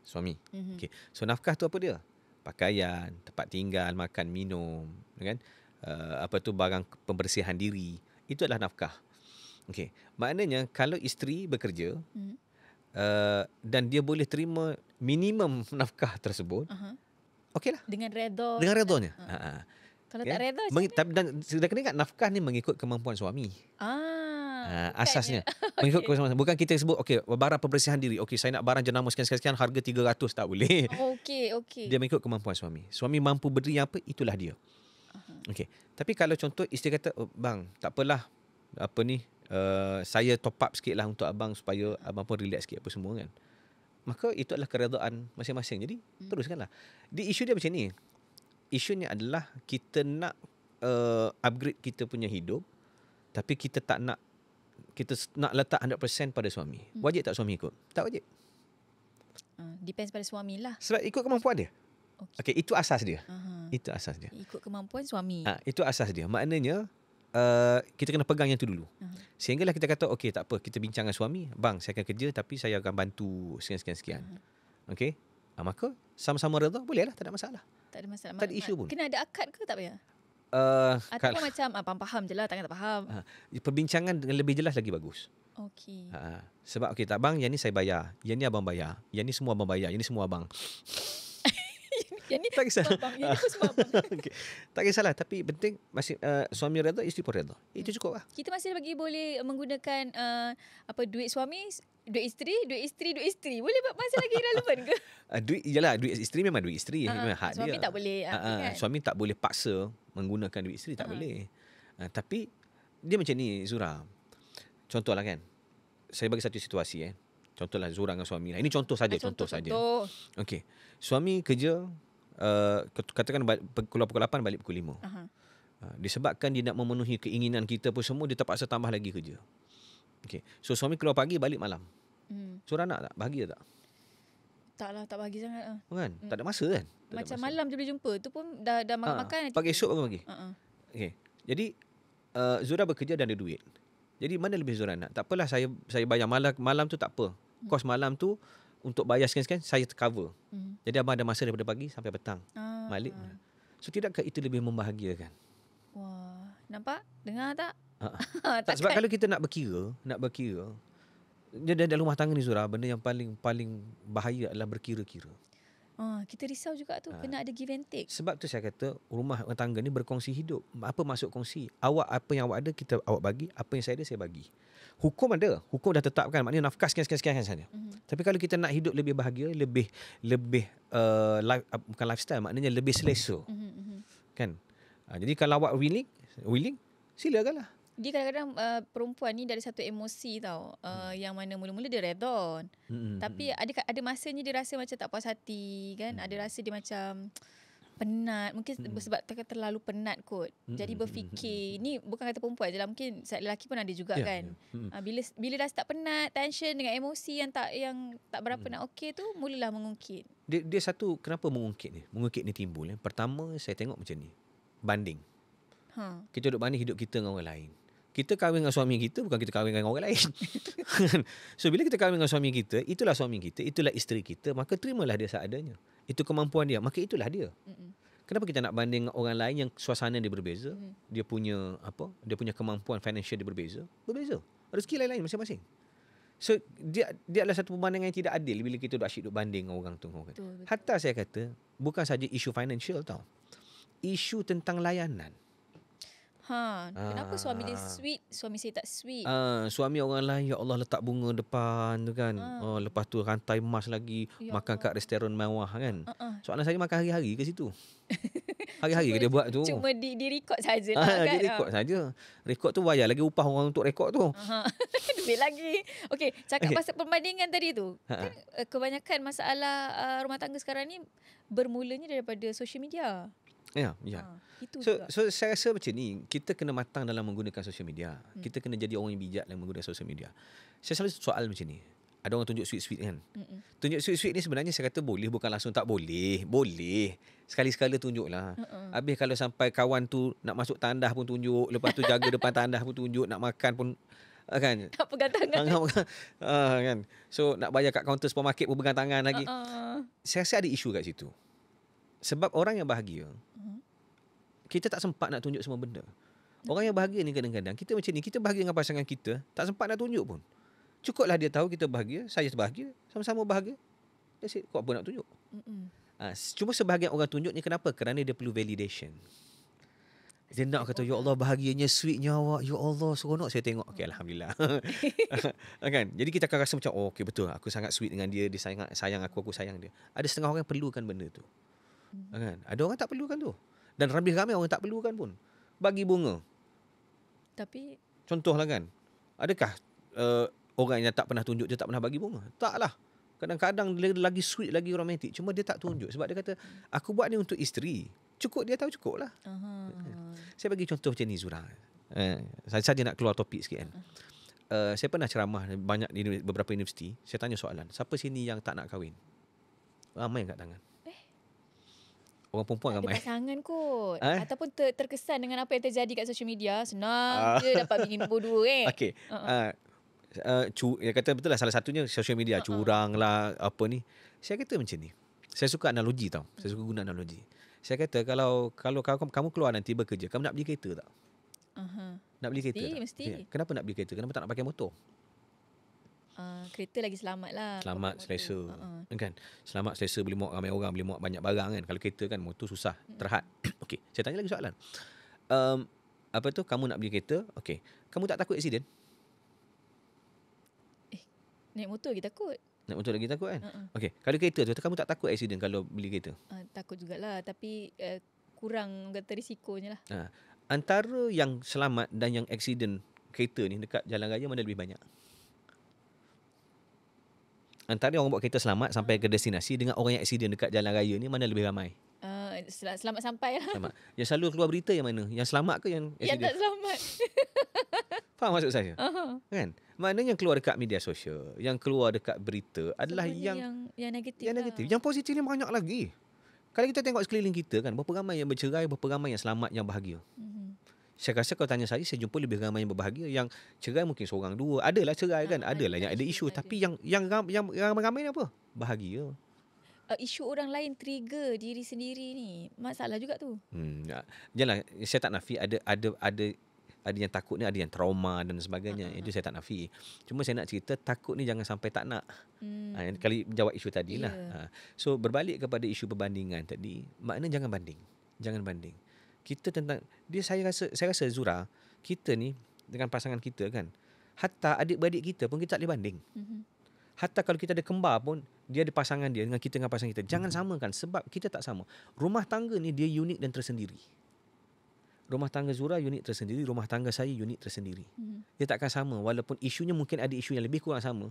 suami. Mm-hmm. Okey. So nafkah tu apa dia? Pakaian, tempat tinggal, makan, minum, kan? Uh, apa tu barang pembersihan diri. Itu adalah nafkah. Okey. Maknanya kalau isteri bekerja mm-hmm. uh, dan dia boleh terima minimum nafkah tersebut. Uh-huh. Okeylah. Dengan redha. Dengan redhanya. Uh-huh. Kalau yeah. tak redha. Meng- dan sudah kena ingat nafkah ni mengikut kemampuan suami. Ah uh, asasnya okay. mengikut kebersamaan bukan kita sebut okay, barang pembersihan diri okay, saya nak barang jenama sekian-sekian harga 300 tak boleh okey okey dia mengikut kemampuan suami suami mampu beri apa itulah dia uh-huh. okey tapi kalau contoh isteri kata oh, bang tak apalah apa ni uh, saya top up lah untuk abang supaya uh-huh. abang pun relax sikit apa semua kan maka itu adalah keredaan masing-masing jadi hmm. teruskanlah di isu dia macam ni isunya adalah kita nak uh, upgrade kita punya hidup tapi kita tak nak kita nak letak 100% pada suami. Hmm. Wajib tak suami ikut? Tak wajib. Ah, depends pada suamilah. Sebab ikut kemampuan dia. Okey, okay, itu asas dia. Uh-huh. Itu asas dia. Ikut kemampuan suami. Ha, itu asas dia. Maknanya uh, kita kena pegang yang tu dulu. Uh-huh. Sehinggalah kita kata okay tak apa, kita bincang dengan suami. Bang, saya akan kerja tapi saya akan bantu sekian-sekian sekian. Uh-huh. Okey? Ha, maka sama-sama redha bolehlah, lah, tak ada masalah. Tak ada masalah. Tak ada isu pun. Kena ada akad ke tak payah? Uh, Ataupun macam uh, ah, paham, faham je lah, takkan tak faham. Uh, perbincangan dengan lebih jelas lagi bagus. okay Uh, ah, sebab, okey tak bang, yang ni saya bayar. Yang ni abang bayar. Yang ni semua abang bayar. Yang ni semua abang. Yang tak kisah. Yang ni okay. Tak kisahlah. Tapi penting masih uh, suami redha, isteri pun redha. Itu hmm. cukup lah. Kita masih lagi boleh menggunakan uh, apa duit suami Duit isteri, duit isteri, duit isteri. Boleh buat masa lagi relevan ke? Uh, duit, yalah, duit isteri memang duit isteri. Uh, memang hak suami dia. tak boleh. Uh, uh, kan? Suami tak boleh paksa menggunakan duit isteri. Tak uh. boleh. Uh, tapi, dia macam ni Zura. Contohlah kan. Saya bagi satu situasi. Eh. Contohlah Zura dengan suami. Lah. Ini contoh saja. contoh, contoh, saja. Okey, Suami kerja uh, katakan keluar pukul 8 balik pukul 5. Uh-huh. Uh, disebabkan dia nak memenuhi keinginan kita pun semua dia terpaksa tambah lagi kerja. Okay. So suami keluar pagi balik malam. Hmm. Suara nak tak? Bahagia tak? Taklah tak bahagia sangat. Lah. Bukan? Kan? Hmm. Tak ada masa kan? Tak Macam masa. malam je boleh jumpa. Tu pun dah dah makan-makan. Ha, ah, pagi esok pun pagi. Uh-uh. Ah, ah. Okay. Jadi uh, Zura bekerja dan ada duit. Jadi mana lebih Zura nak? Tak apalah saya saya bayar malam malam tu tak apa. Hmm. Kos malam tu untuk bayar scan-scan saya tercover. Hmm. Jadi abang ada masa daripada pagi sampai petang. Ah. Malik. So tidakkah itu lebih membahagiakan? Wah, nampak? Dengar tak? Ha. tak sebab kalau kita nak berkira, nak berkira. Dia dalam rumah tangga ni Zura, benda yang paling paling bahaya adalah berkira-kira. Ha, kita risau juga tu ha. kena ada give and take. Sebab tu saya kata rumah tangga ni berkongsi hidup. Apa masuk kongsi? Awak apa yang awak ada kita awak bagi, apa yang saya ada saya bagi. Hukum ada, hukum dah tetapkan maknanya nafkah sekian sekian sekian saja. Mm-hmm. Tapi kalau kita nak hidup lebih bahagia, lebih lebih uh, life, ah, bukan lifestyle maknanya lebih selesa. Mm-hmm. Kan? Ha, jadi kalau awak willing, willing silakanlah dia kadang-kadang uh, perempuan ni dari satu emosi tau uh, hmm. yang mana mula-mula dia redon hmm, hmm. tapi hmm, hmm. ada ada masanya dia rasa macam tak puas hati kan hmm. ada rasa dia macam penat mungkin hmm. sebab terlalu penat kot hmm. jadi berfikir hmm. ni bukan kata perempuan je lah mungkin lelaki pun ada juga yeah, kan yeah. Hmm. Ah, bila bila dah tak penat tension dengan emosi yang tak yang tak berapa hmm. nak okey tu mulalah mengungkit dia dia satu kenapa mengungkit ni mengungkit ni timbul eh pertama saya tengok macam ni banding Huh. Ha. Kita duduk banding hidup kita dengan orang lain kita kahwin dengan suami kita bukan kita kahwin dengan orang lain. so bila kita kahwin dengan suami kita, itulah suami kita, itulah isteri kita, maka terimalah dia seadanya. Itu kemampuan dia, maka itulah dia. Kenapa kita nak banding orang lain yang suasana dia berbeza, dia punya apa? Dia punya kemampuan financial dia berbeza? Berbeza. Rezeki lain-lain masing-masing. So dia dia adalah satu pembandingan yang tidak adil bila kita duk asyik duk banding orang tu. Hatta saya kata, bukan saja isu financial tau. Isu tentang layanan. Ha, kenapa ha. suami dia ah. sweet, suami saya tak sweet? ha, suami orang lain ya Allah letak bunga depan tu kan. Ha. Oh, lepas tu rantai emas lagi, ya makan Allah. kat restoran mewah kan. Ha. Soalan saya makan hari-hari ke situ? Hari-hari cuma, ke dia buat tu? Cuma di di rekod sajalah ha, kan. Di rekod saja. Rekod tu bayar lagi upah orang untuk rekod tu. Ha. lebih lagi. Okey, cakap okay. pasal perbandingan tadi tu. Ha. ha. Kan eh, kebanyakan masalah uh, rumah tangga sekarang ni bermulanya daripada social media. Ya, ya. Ha. So, so saya rasa macam ni kita kena matang dalam menggunakan sosial media. Hmm. Kita kena jadi orang yang bijak dalam menggunakan sosial media. Saya selalu soal macam ni. Ada orang tunjuk sweet-sweet kan. Hmm. Tunjuk sweet-sweet ni sebenarnya saya kata boleh bukan langsung tak boleh. Boleh. Sekali-sekala tunjuklah. Hmm. Habis kalau sampai kawan tu nak masuk tandas pun tunjuk, lepas tu jaga depan tandas pun tunjuk, nak makan pun ah, kan. Tak pegang tangan. Ah kan. So nak bayar kat kaunter supermarket pun pegang tangan lagi. Hmm. Saya rasa ada isu kat situ. Sebab orang yang bahagia kita tak sempat nak tunjuk semua benda. Orang yang bahagia ni kadang-kadang kita macam ni, kita bahagia dengan pasangan kita, tak sempat nak tunjuk pun. Cukuplah dia tahu kita bahagia, saya bahagia, sama-sama bahagia. That's it. Kau apa nak tunjuk? Ha, cuma sebahagian orang tunjuk ni kenapa? Kerana dia perlu validation. Dia nak kata, Ya Allah bahagianya, sweet nyawa. Ya Allah, seronok saya tengok. Okay, Alhamdulillah. Ah, kan? Jadi kita akan rasa macam, oh, okay betul. Aku sangat sweet dengan dia. Dia sayang, sayang aku, aku sayang dia. Ada setengah orang yang perlukan benda tu. Mm-hmm. Ah, kan? Ada orang tak perlukan tu. Dan lebih ramai orang tak perlukan pun. Bagi bunga. Tapi... Contohlah kan. Adakah uh, orang yang tak pernah tunjuk dia tak pernah bagi bunga? Taklah. Kadang-kadang dia lagi sweet, lagi romantik. Cuma dia tak tunjuk. Sebab dia kata, aku buat ni untuk isteri. Cukup dia tahu cukup lah. Uh-huh. Saya bagi contoh macam ni Zura. Eh, saya saja nak keluar topik sikit kan. Uh, saya pernah ceramah banyak di beberapa universiti. Saya tanya soalan. Siapa sini yang tak nak kahwin? Ramai angkat tangan orang perempuan ada ramai. Ada pasangan kot. Eh? Ataupun ter- terkesan dengan apa yang terjadi kat social media. Senang uh. je dapat bingin nombor dua kan? ah, ah. eh. Okay. Uh-huh. Uh, cu- kata betul lah salah satunya social media. Uh-huh. Curang lah apa ni. Saya kata macam ni. Saya suka analogi tau. Saya suka guna analogi. Saya kata kalau kalau, kalau kamu keluar nanti bekerja. Kamu nak beli kereta tak? Uh-huh. Nak beli mesti, kereta tak? Mesti. Kenapa nak beli kereta? Kenapa tak nak pakai motor? Ah, kereta lagi selamat lah. Selamat, selesa. Uh-huh. Kan? Selamat, selesa boleh muat ramai orang, boleh muat banyak barang kan. Kalau kereta kan motor susah, mm. terhad. Okey, saya tanya lagi soalan. Um, apa tu, kamu nak beli kereta, okey. Kamu tak takut eksiden? Eh, naik motor lagi takut. Naik motor lagi takut kan? Uh-huh. Okey, kalau kereta tu, kamu tak takut eksiden kalau beli kereta? Uh, takut jugalah, tapi uh, kurang kata risikonya lah. Uh, antara yang selamat dan yang eksiden kereta ni dekat jalan raya mana lebih banyak? antara orang buat kereta selamat sampai ke destinasi dengan orang yang accident dekat jalan raya ni mana lebih ramai? Uh, selamat sampai lah. Selamat. Yang selalu keluar berita yang mana? Yang selamat ke yang accident? Yang tak selamat. Faham maksud saya? Uh-huh. Kan? Mana yang keluar dekat media sosial, yang keluar dekat berita adalah yang, yang yang negatif. Yang lah. negatif. Lah. Yang positif ni banyak lagi. Kalau kita tengok sekeliling kita kan, berapa ramai yang bercerai, berapa ramai yang selamat, yang bahagia. Mm-hmm saya rasa kalau tanya saya saya jumpa lebih ramai yang berbahagia yang cerai mungkin seorang dua adalah cerai ha, kan adalah yang ada isu ada. tapi yang yang yang ramai-ramai ni apa bahagia Uh, isu orang lain trigger diri sendiri ni masalah juga tu. Hmm. Jalah ya. saya tak nafi ada ada ada ada yang takut ni ada yang trauma dan sebagainya uh-huh. itu saya tak nafi. Cuma saya nak cerita takut ni jangan sampai tak nak. Hmm. Ha, kali jawab isu tadilah. Yeah. Ya. Ha. So berbalik kepada isu perbandingan tadi, makna jangan banding. Jangan banding kita tentang dia saya rasa saya rasa Zura kita ni dengan pasangan kita kan hatta adik-beradik kita pun kita tak boleh banding mm-hmm. hatta kalau kita ada kembar pun dia ada pasangan dia dengan kita dengan pasangan kita jangan mm-hmm. samakan sebab kita tak sama rumah tangga ni dia unik dan tersendiri rumah tangga Zura unik tersendiri rumah tangga saya unik tersendiri mm-hmm. dia takkan sama walaupun isunya mungkin ada isu yang lebih kurang sama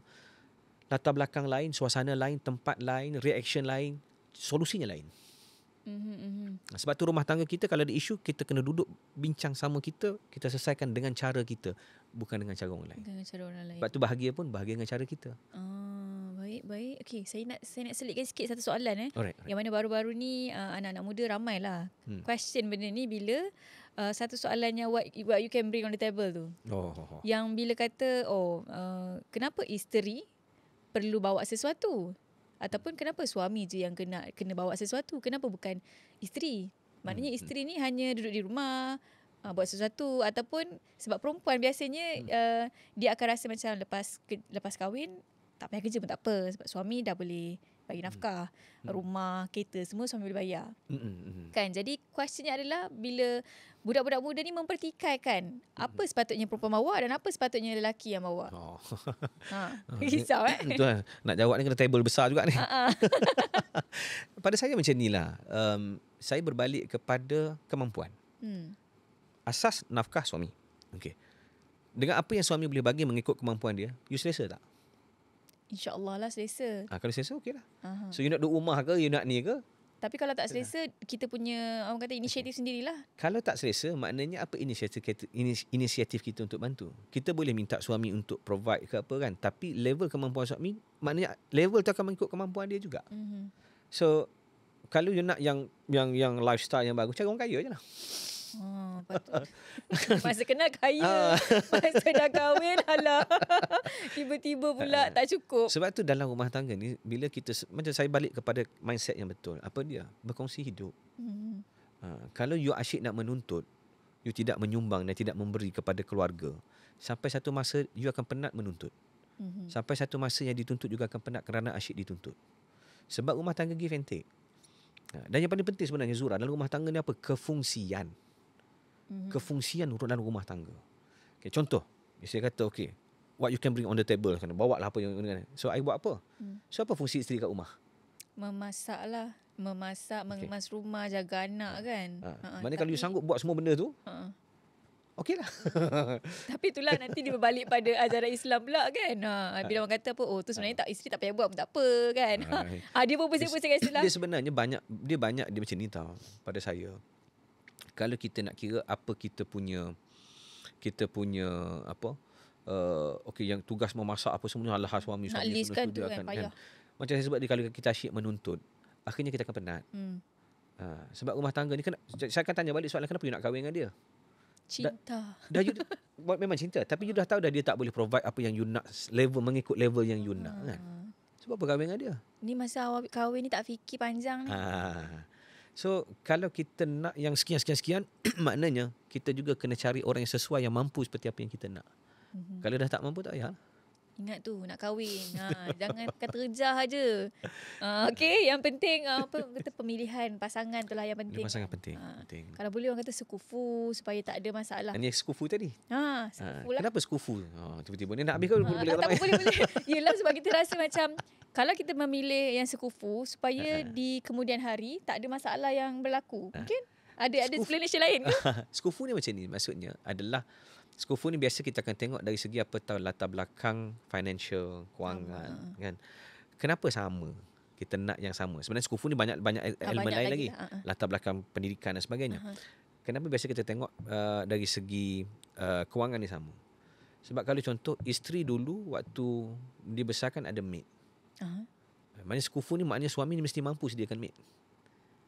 latar belakang lain suasana lain tempat lain reaction lain solusinya lain Mm-hmm, mm-hmm. Sebab tu rumah tangga kita kalau ada isu kita kena duduk bincang sama kita, kita selesaikan dengan cara kita, bukan dengan cara orang lain. Dengan cara orang lain. Sebab tu bahagia pun bahagia dengan cara kita. Oh, baik baik. Okey, saya nak saya nak selitkan sikit satu soalan eh. Alright, alright. Yang mana baru-baru ni uh, anak-anak muda ramailah hmm. question benda ni bila Uh, satu soalannya what, what you can bring on the table tu oh, oh, oh. Yang bila kata oh uh, Kenapa isteri Perlu bawa sesuatu ataupun kenapa suami je yang kena kena bawa sesuatu kenapa bukan isteri maknanya hmm. isteri ni hanya duduk di rumah uh, buat sesuatu ataupun sebab perempuan biasanya uh, dia akan rasa macam lepas lepas kahwin tak payah kerja pun tak apa sebab suami dah boleh bagi hmm. nafkah hmm. rumah kereta semua suami boleh bayar hmm. hmm, hmm. kan jadi questionnya adalah bila budak-budak muda ni mempertikaikan hmm. apa sepatutnya perempuan bawa dan apa sepatutnya lelaki yang bawa oh. ha ah, risau eh Tuan, eh? nak jawab ni kena table besar juga ni pada saya macam inilah um, saya berbalik kepada kemampuan hmm. asas nafkah suami okey dengan apa yang suami boleh bagi mengikut kemampuan dia you selesa tak InsyaAllah lah selesa. Ha, kalau selesa, okey lah. So, you nak duduk rumah ke? You nak ni ke? Tapi kalau tak selesa, lah. kita punya orang kata inisiatif okay. sendirilah. Kalau tak selesa, maknanya apa inisiatif kita, inisiatif kita untuk bantu? Kita boleh minta suami untuk provide ke apa kan? Tapi level kemampuan suami, maknanya level tu akan mengikut kemampuan dia juga. Mm-hmm. So, kalau you nak yang yang yang lifestyle yang bagus, cari orang kaya je lah patut. Ah, masa kenal kaya. Ah. Masa dah kahwin, alah. Tiba-tiba pula uh, tak cukup. Sebab tu dalam rumah tangga ni, bila kita, macam saya balik kepada mindset yang betul. Apa dia? Berkongsi hidup. Hmm. Uh, kalau you asyik nak menuntut, you tidak menyumbang dan tidak memberi kepada keluarga, sampai satu masa you akan penat menuntut. Hmm. Sampai satu masa yang dituntut juga akan penat kerana asyik dituntut. Sebab rumah tangga give and take. Dan yang paling penting sebenarnya Zura dalam rumah tangga ni apa? Kefungsian mm-hmm. kefungsian urutan rumah tangga. Okay, contoh, saya kata okay, what you can bring on the table, kena bawa lah apa yang kena. So, I buat apa? Mm. So, apa fungsi isteri kat rumah? Memasak lah. Memasak, okay. mengemas rumah, jaga anak kan. Ha. Ha. ha Maknanya tapi, kalau you sanggup buat semua benda tu, ha. ha. okey lah. tapi itulah nanti dia berbalik pada ajaran Islam pula kan. Ha. ha. Bila ha. orang kata apa, oh tu sebenarnya tak isteri tak payah buat pun tak apa kan. Ha. Ha. Ha. Dia pun pusing-pusing kat Islam. Dia sebenarnya banyak, dia banyak dia macam ni tau pada saya kalau kita nak kira apa kita punya kita punya apa uh, okey yang tugas memasak apa semua adalah suami suami nak tu kan, akan, kan, macam saya sebut di kalau kita asyik menuntut akhirnya kita akan penat hmm. Uh, sebab rumah tangga ni kan saya akan tanya balik soalan kenapa you nak kahwin dengan dia cinta da, dah you, memang cinta tapi you dah tahu dah dia tak boleh provide apa yang you nak level mengikut level yang you hmm. nak ah. kan sebab apa kahwin dengan dia ni masa awak kahwin ni tak fikir panjang ni ha. So kalau kita nak yang sekian-sekian-sekian maknanya kita juga kena cari orang yang sesuai yang mampu seperti apa yang kita nak. Mm-hmm. Kalau dah tak mampu tak payah. Lah. Ingat tu nak kahwin. Ha, jangan kata rejah aja. Ha, uh, okay, yang penting ha, apa kata pemilihan pasangan tu lah yang penting. Pasangan penting. Ha, penting. Kalau boleh orang kata sekufu supaya tak ada masalah. Ini sekufu tadi. Ha, sekufu ha, lah. Kenapa sekufu? Oh, ha, tiba-tiba ni nak habis ke? Ha, boleh, tak boleh, tak boleh. Yelah sebab kita rasa macam kalau kita memilih yang sekufu supaya ha. di kemudian hari tak ada masalah yang berlaku. Ha. Mungkin ada ada explanation lain ke? sekufu ni macam ni maksudnya adalah Skufu ni biasa kita akan tengok dari segi apa tahu latar belakang financial kewangan sama. kan. Kenapa sama? Kita nak yang sama. Sebenarnya skufu ni banyak banyak ha, ah, elemen banyak lain lagi. lagi. Uh-huh. Latar belakang pendidikan dan sebagainya. Uh-huh. Kenapa biasa kita tengok uh, dari segi uh, kewangan ni sama? Sebab kalau contoh isteri dulu waktu dibesarkan ada maid. Uh-huh. Maknanya skufu ni maknanya suami ni mesti mampu sediakan maid.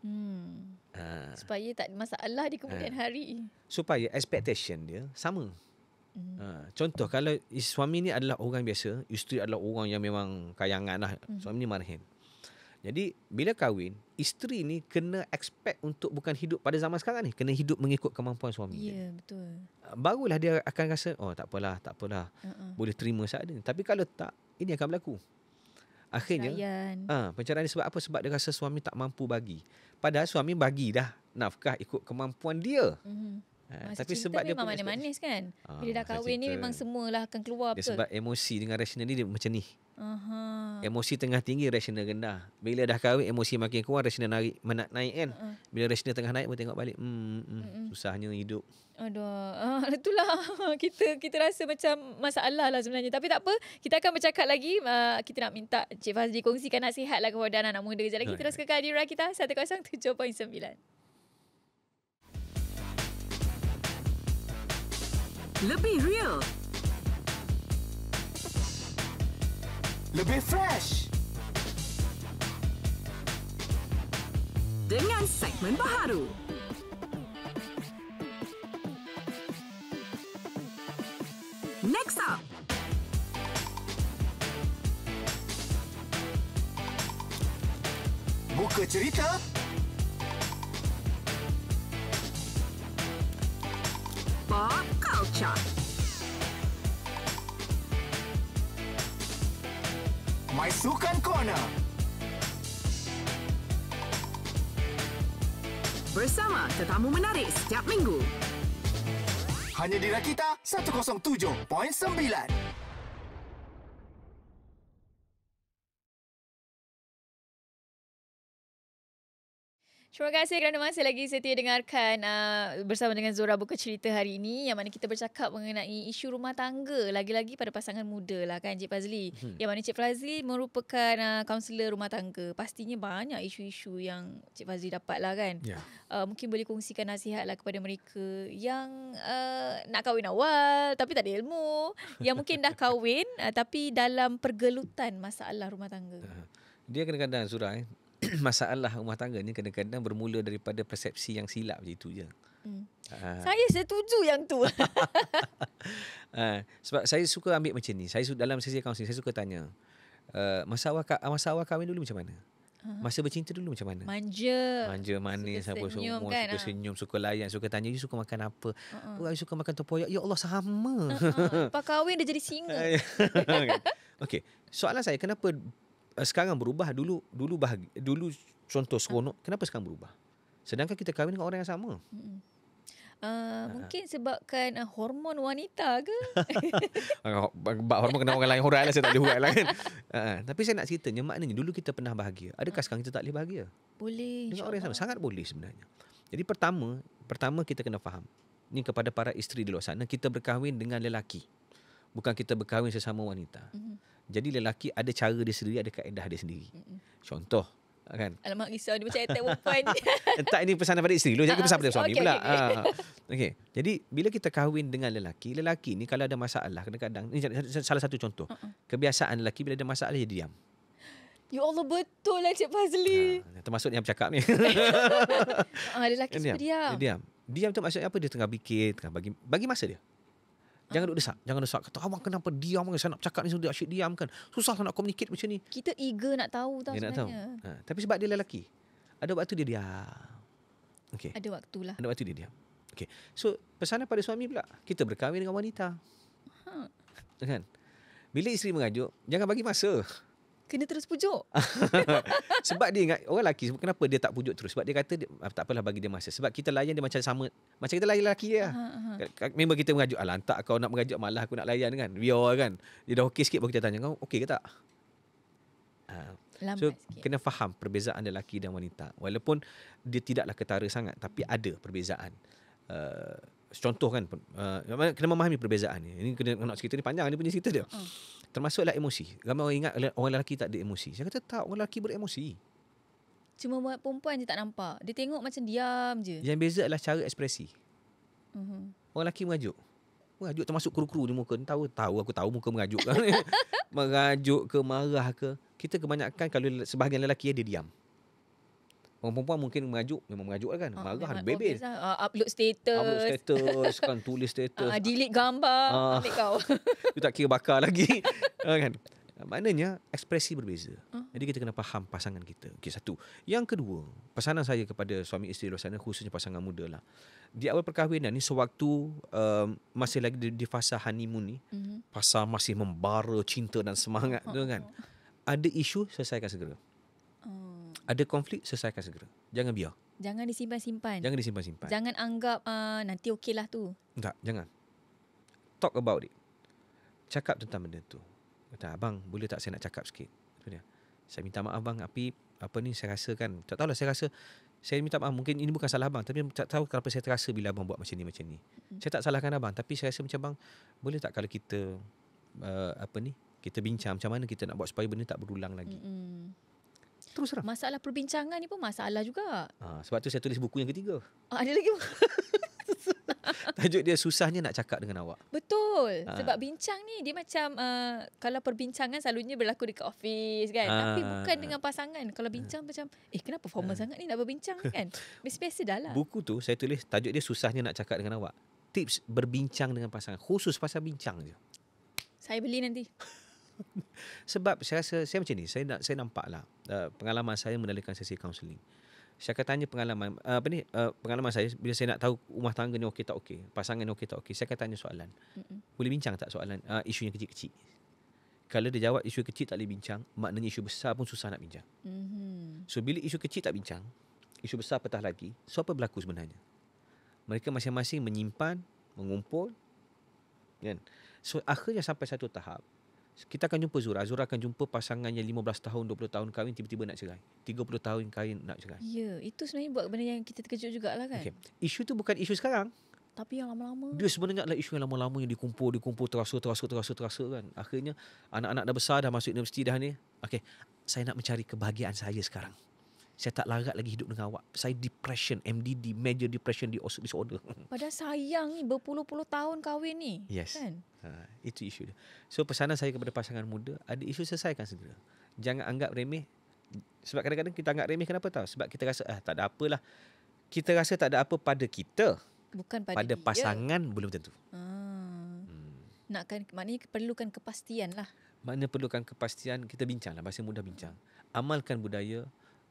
Hmm. Ha. Supaya tak ada masalah di kemudian ha. hari. Supaya expectation dia sama. Hmm. Ha. Contoh kalau suami ni adalah orang biasa, isteri adalah orang yang memang kayangan lah. Hmm. Suami ni marhim. Jadi bila kahwin, isteri ni kena expect untuk bukan hidup pada zaman sekarang ni, kena hidup mengikut kemampuan suami yeah, dia. Ya, betul. Barulah dia akan rasa, oh tak apalah, tak apalah. Uh-uh. Boleh terima ini. Tapi kalau tak, ini akan berlaku. Akhirnya ah ha, perceraian sebab apa? Sebab dia rasa suami tak mampu bagi. Padahal suami bagi dah nafkah ikut kemampuan dia. Mm-hmm. Eh, Masa tapi sebab dia memang manis-manis kan. Ah, Bila dah kahwin ni memang semualah akan keluar dia betul. Sebab emosi dengan rasional ni dia macam ni. Aha. Emosi tengah tinggi rasional rendah. Bila dah kahwin emosi makin kuat rasional naik menak naik kan. uh Bila rasional tengah naik pun tengok balik hmm uh-uh. susahnya hidup. Aduh, uh, itulah kita kita rasa macam masalah lah sebenarnya. Tapi tak apa, kita akan bercakap lagi. Uh, kita nak minta Cik Fazli kongsikan nasihat lah kepada anak-anak muda. Kejap kita uh-huh. terus kekal di Rakita 107.9. Lebih real. Lebih fresh. Dengan segmen baharu. Next up. Buka cerita pop culture. My Sukan Corner. Bersama tetamu menarik setiap minggu. Hanya di Rakita 107.9. Terima kasih kerana masih lagi setia dengarkan uh, bersama dengan Zora Buka Cerita hari ini yang mana kita bercakap mengenai isu rumah tangga lagi-lagi pada pasangan muda lah kan Encik Fazli. Hmm. Yang mana Encik Fazli merupakan uh, kaunselor rumah tangga. Pastinya banyak isu-isu yang Encik Fazli dapat lah kan. Yeah. Uh, mungkin boleh kongsikan nasihat lah kepada mereka yang uh, nak kahwin awal tapi tak ada ilmu. yang mungkin dah kahwin uh, tapi dalam pergelutan masalah rumah tangga. Dia kadang-kadang Zura eh masalah rumah tangga ni kadang-kadang bermula daripada persepsi yang silap je itu je. Hmm. Ah. Saya setuju yang tu. uh, sebab saya suka ambil macam ni. Saya dalam sesi kaunseling saya suka tanya. Eh, masa awak masa awak kahwin dulu macam mana? Masa bercinta dulu macam mana? Manja. Manja manis suka apa semua. Kan, suka ah. senyum, suka layan, suka tanya, you suka makan apa? Uh-huh. Oh, suka makan tempoyak. Ya Allah, sama. Uh-huh. Pak kahwin dia jadi singa. okay. Soalan saya, kenapa Eh, sekarang berubah dulu dulu bahagi, dulu contoh seronok ha. kenapa sekarang berubah sedangkan kita kahwin dengan orang yang sama hmm. Uh, uh, mungkin sebabkan uh, hormon wanita ke? Bak hormon kena orang lain hurai lah, saya tak boleh hurai lah kan. Uh, tapi saya nak ceritanya, maknanya dulu kita pernah bahagia. Adakah sekarang kita tak boleh bahagia? Boleh. Dengan orang yang sama, sangat boleh sebenarnya. Jadi pertama, pertama kita kena faham. Ini kepada para isteri di luar sana, kita berkahwin dengan lelaki. Bukan kita berkahwin sesama wanita. Uh-huh. Jadi lelaki ada cara dia sendiri, ada kaedah dia sendiri. Mm-mm. Contoh kan. Alamak risau dia macam attack perempuan. tak ini pesanan pada isteri. Lu jangan ah, pesan pada suami okay, pula. Okay, okay. Ha. Ah. Okey. Jadi bila kita kahwin dengan lelaki, lelaki ni kalau ada masalah kadang-kadang ini salah satu contoh. Kebiasaan lelaki bila ada masalah dia diam. Ya Allah betul lah Cik Fazli. Ha. termasuk yang bercakap ni. ha, lelaki dia diam. Dia diam. Diam tu maksudnya apa? Dia tengah fikir, tengah bagi bagi masa dia. Jangan duduk desak. Jangan desak. Kata abang kenapa diam kan? Saya nak cakap ni sudah asyik diam kan. Susah nak communicate macam ni. Kita eager nak tahu tau dia sebenarnya. Tahu. Ha. Tapi sebab dia lelaki. Ada waktu dia diam. Okay. Ada waktulah. Ada waktu dia diam. Okay. So pesanan pada suami pula. Kita berkahwin dengan wanita. Ha. Kan? Bila isteri mengajuk, jangan bagi masa kena terus pujuk. sebab dia ingat orang lelaki sebab kenapa dia tak pujuk terus? Sebab dia kata dia, ah, tak apalah bagi dia masa. Sebab kita layan dia macam sama macam kita layan lelaki dia. Uh-huh. kita mengajuk alah tak kau nak mengajuk malah aku nak layan kan. Biar lah kan. Dia dah okey sikit baru kita tanya kau okey ke tak? Uh, so sikit. kena faham perbezaan lelaki dan wanita. Walaupun dia tidaklah ketara sangat tapi ada perbezaan. Uh, contoh kan uh, kena memahami perbezaan Ini kena nak cerita ni panjang ni punya cerita dia. Oh. Termasuklah emosi. Ramai orang ingat orang lelaki tak ada emosi. Saya kata tak, orang lelaki beremosi. Cuma buat perempuan je tak nampak. Dia tengok macam diam je. Yang beza adalah cara ekspresi. Uh-huh. Orang lelaki merajuk. Merajuk termasuk kru-kru di muka. Tahu, oh, tahu aku tahu muka merajuk. merajuk ke marah ke. Kita kebanyakan kalau sebahagian lelaki dia diam. Orang perempuan mungkin mengajuk Memang mengajuk lah kan ha, Marah ada bebel lah. uh, Upload status Upload status kan Tulis status uh, Delete gambar uh, Ambil kau Itu tak kira bakar lagi uh, kan? Maknanya ekspresi berbeza uh. Jadi kita kena faham pasangan kita okay, Satu Yang kedua Pesanan saya kepada suami isteri luar sana Khususnya pasangan muda lah Di awal perkahwinan ni Sewaktu um, Masih lagi di, di fasa honeymoon ni uh-huh. masih membara cinta dan semangat uh-huh. tu kan ada isu selesaikan segera. Hmm. Ada konflik, selesaikan segera. Jangan biar. Jangan disimpan-simpan. Jangan disimpan-simpan. Jangan anggap uh, nanti okeylah tu. Tak, jangan. Talk about it. Cakap tentang benda tu. Kata, abang, boleh tak saya nak cakap sikit? Sebenarnya, saya minta maaf abang, tapi apa ni saya rasa kan, tak tahulah saya rasa, saya minta maaf, mungkin ini bukan salah abang, tapi tak tahu kenapa saya terasa bila abang buat macam ni, macam ni. hmm Saya tak salahkan abang, tapi saya rasa macam abang, boleh tak kalau kita, uh, apa ni, kita bincang macam mana kita nak buat supaya benda tak berulang lagi. Mm-hmm. Terus terang. Masalah perbincangan ni pun masalah juga. Ha, sebab tu saya tulis buku yang ketiga. Ha, ada lagi Tajuk dia susahnya nak cakap dengan awak. Betul. Ha. Sebab bincang ni dia macam uh, kalau perbincangan selalunya berlaku dekat office kan. Ha. Tapi bukan dengan pasangan. Kalau bincang ha. macam eh kenapa formal ha. sangat ni nak berbincang kan. Biasa-biasa dah lah. Buku tu saya tulis tajuk dia susahnya nak cakap dengan awak. Tips berbincang dengan pasangan. Khusus pasal bincang je. Saya beli nanti. Sebab saya rasa saya macam ni, saya nak saya nampaklah uh, pengalaman saya mendalikan sesi kaunseling. Saya akan tanya pengalaman uh, apa ni uh, pengalaman saya bila saya nak tahu rumah tangga ni okey tak okey, pasangan ni okey tak okey, saya akan tanya soalan. Mm-mm. Boleh bincang tak soalan uh, isu yang kecil-kecil? Kalau dia jawab isu kecil tak boleh bincang, maknanya isu besar pun susah nak bincang. Mm-hmm. So bila isu kecil tak bincang, isu besar petah lagi, so apa berlaku sebenarnya? Mereka masing-masing menyimpan, mengumpul. Kan? So akhirnya sampai satu tahap, kita akan jumpa Zura. Zura akan jumpa pasangannya yang 15 tahun, 20 tahun kahwin tiba-tiba nak cerai. 30 tahun kahwin nak cerai. Ya, itu sebenarnya buat benda yang kita terkejut lah kan. Okay. Isu tu bukan isu sekarang. Tapi yang lama-lama. Dia sebenarnya adalah isu yang lama-lama yang dikumpul, dikumpul, terasa, terasa, terasa, terasa kan. Akhirnya anak-anak dah besar, dah masuk universiti dah ni. Okey, saya nak mencari kebahagiaan saya sekarang saya tak larat lagi hidup dengan awak. Saya depression, MDD, major depression disorder. Pada sayang ni berpuluh-puluh tahun kahwin ni. Yes. Kan? Ha, itu isu dia. So pesanan saya kepada pasangan muda, ada isu selesaikan segera. Jangan anggap remeh. Sebab kadang-kadang kita anggap remeh kenapa tahu? Sebab kita rasa ah tak ada apalah. Kita rasa tak ada apa pada kita. Bukan pada, pada dia. pasangan belum tentu. Ah. Hmm. Nakkan maknanya perlukan kepastian lah. Mana perlukan kepastian kita bincanglah bahasa mudah bincang. Amalkan budaya,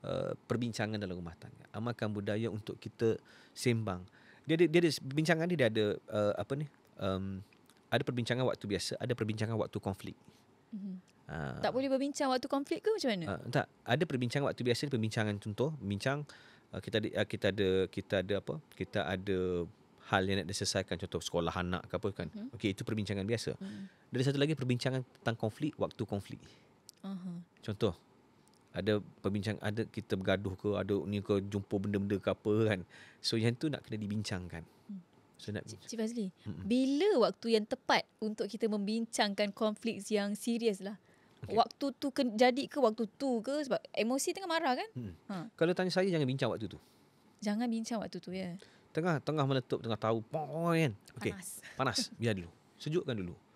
Uh, perbincangan dalam rumah tangga. Amalkan budaya untuk kita sembang. Dia ada, dia ada perbincangan ni dia ada uh, apa ni? Um, ada perbincangan waktu biasa, ada perbincangan waktu konflik. Mm-hmm. Uh, tak boleh berbincang waktu konflik ke macam mana? Uh, ah, tak, ada perbincangan waktu biasa, perbincangan contoh, bincang uh, kita ada, uh, kita ada kita ada apa? Kita ada hal yang nak diselesaikan contoh sekolah anak ke apa kan. Mm-hmm. Okey, itu perbincangan biasa. Mm-hmm. Ada satu lagi perbincangan tentang konflik waktu konflik. Uh-huh. Contoh ada perbincang ada kita bergaduh ke ada ni ke jumpa benda-benda ke apa kan so yang tu nak kena dibincangkan hmm. so nak bincang. Cik Fazli bila waktu yang tepat untuk kita membincangkan konflik yang serius lah okay. waktu tu ke, jadi ke waktu tu ke sebab emosi tengah marah kan hmm. ha. kalau tanya saya jangan bincang waktu tu jangan bincang waktu tu ya tengah tengah meletup tengah tahu poin kan okay. panas panas biar dulu sejukkan dulu ha.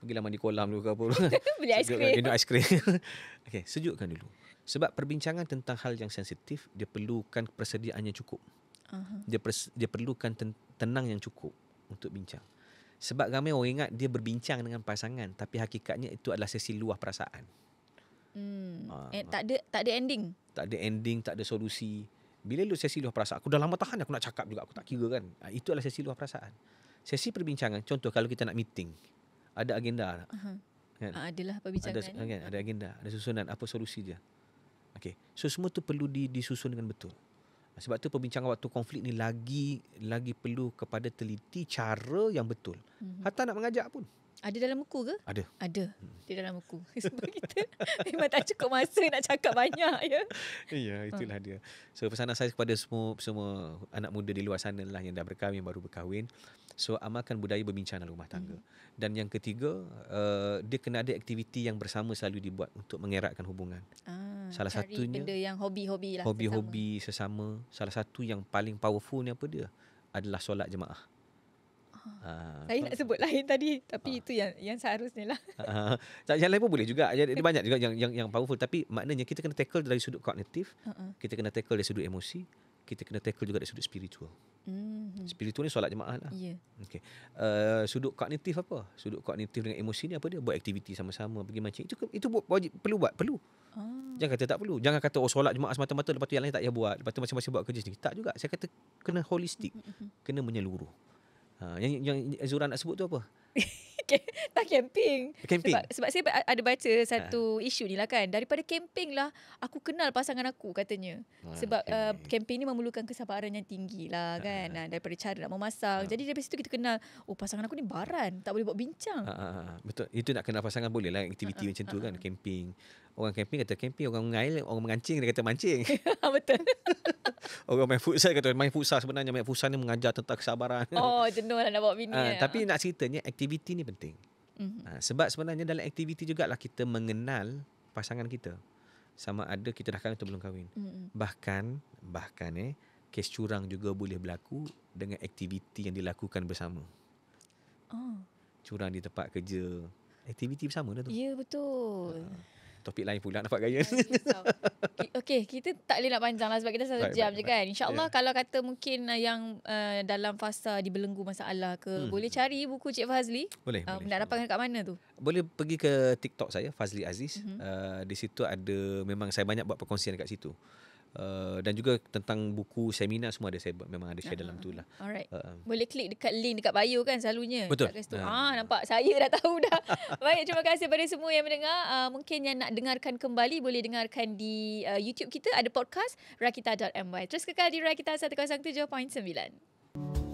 Pergilah di kolam dulu ke apa Beli aiskrim Minum aiskrim Okay sejukkan dulu sebab perbincangan tentang hal yang sensitif dia perlukan persediaannya cukup. Uh-huh. Dia pers- dia perlukan ten- tenang yang cukup untuk bincang. Sebab ramai orang ingat dia berbincang dengan pasangan tapi hakikatnya itu adalah sesi luah perasaan. Hmm. Ah, eh, ah. tak ada tak ada ending. Tak ada ending, tak ada solusi. Bila lu sesi luah perasaan, aku dah lama tahan aku nak cakap juga aku tak kira kan. Ah, itu adalah sesi luah perasaan. Sesi perbincangan contoh kalau kita nak meeting. Ada agenda. Uh-huh. Kan? Adalah perbincangan. Ada, kan? ada agenda, ada susunan apa solusi dia. Okey, So semua tu perlu di, disusun dengan betul. Sebab tu perbincangan waktu konflik ni lagi lagi perlu kepada teliti cara yang betul. Mm-hmm. Hatta nak mengajak pun. Ada dalam buku ke? Ada. Ada. Hmm. Di dalam buku. Sebab kita memang tak cukup masa nak cakap banyak ya. Iya, itulah hmm. dia. So pesanan saya kepada semua semua anak muda di luar sana lah yang dah berkahwin, yang baru berkahwin. So amalkan budaya berbincang dalam rumah tangga. Hmm. Dan yang ketiga, uh, dia kena ada aktiviti yang bersama selalu dibuat untuk mengeratkan hubungan. Ah, salah cari satunya benda yang hobi-hobi lah. Hobi-hobi sesama. sesama. Salah satu yang paling powerful ni apa dia? Adalah solat jemaah. Uh, ah. lain nak sebut lain tadi tapi uh, itu yang yang seharusnya lah. Uh, yang lain pun boleh juga. Ada banyak juga yang yang yang powerful tapi maknanya kita kena tackle dari sudut kognitif. Uh-uh. Kita kena tackle dari sudut emosi, kita kena tackle juga dari sudut spiritual. Mm-hmm. Spiritual ni solat jemaah lah. Yeah. Okay. Uh, eh, sudut kognitif apa? Sudut kognitif dengan emosi ni apa dia? Buat aktiviti sama-sama, pergi mancing. Itu itu wajib perlu buat, perlu. Ah. Jangan kata tak perlu. Jangan kata oh solat jemaah semata-mata lepas tu yang lain tak payah buat. Lepas tu masing-masing buat kerja sendiri. Tak juga. Saya kata kena holistik. Mm-hmm. Kena menyeluruh. Ha, yang, yang Zura nak sebut tu apa? tak camping. camping. Sebab, sebab saya ada baca satu ha. isu ni lah kan. Daripada camping lah, aku kenal pasangan aku katanya. Ha, sebab okay. uh, camping ni memerlukan kesabaran yang tinggi lah ha. kan. Ha. ha. Daripada cara nak memasak. Ha. Jadi daripada situ kita kenal, oh pasangan aku ni baran. Tak boleh buat bincang. Ha, ha, ha Betul. Itu nak kenal pasangan boleh lah. Aktiviti ha, macam tu ha. kan. Camping. Orang camping kata camping, orang mengail, orang mengancing dia kata mancing. Ya, betul. orang main futsal kata main futsal sebenarnya main futsal ni mengajar tentang kesabaran. Oh, jenuhlah nak bawa bini. Uh, tapi nak ceritanya aktiviti ni penting. Mm-hmm. Uh, sebab sebenarnya dalam aktiviti jugalah kita mengenal pasangan kita. Sama ada kita dah kahwin atau belum kahwin. Mm-hmm. Bahkan bahkan eh kes curang juga boleh berlaku dengan aktiviti yang dilakukan bersama. Oh. Curang di tempat kerja. Aktiviti bersama dah tu. Ya, yeah, betul. Uh, topik lain pula nampak gaya. Okey, kita tak boleh nak panjang lah sebab kita satu baik, jam baik, je baik. kan. InsyaAllah yeah. kalau kata mungkin uh, yang uh, dalam fasa dibelenggu masalah ke, hmm. boleh cari buku Cik Fazli. Boleh. Uh, boleh nak dapatkan kat mana tu? Boleh pergi ke TikTok saya, Fazli Aziz. Mm-hmm. Uh, di situ ada, memang saya banyak buat perkongsian kat situ. Uh, dan juga tentang buku seminar semua ada saya memang ada saya dalam ah, tu lah. Alright. Uh, um. Boleh klik dekat link dekat bio kan selalunya. Betul. Situ. Uh. Ah nampak saya dah tahu dah. Baik terima kasih kepada semua yang mendengar. Uh, mungkin yang nak dengarkan kembali boleh dengarkan di uh, YouTube kita ada podcast rakita.my. Terus kekal di rakita 107.9.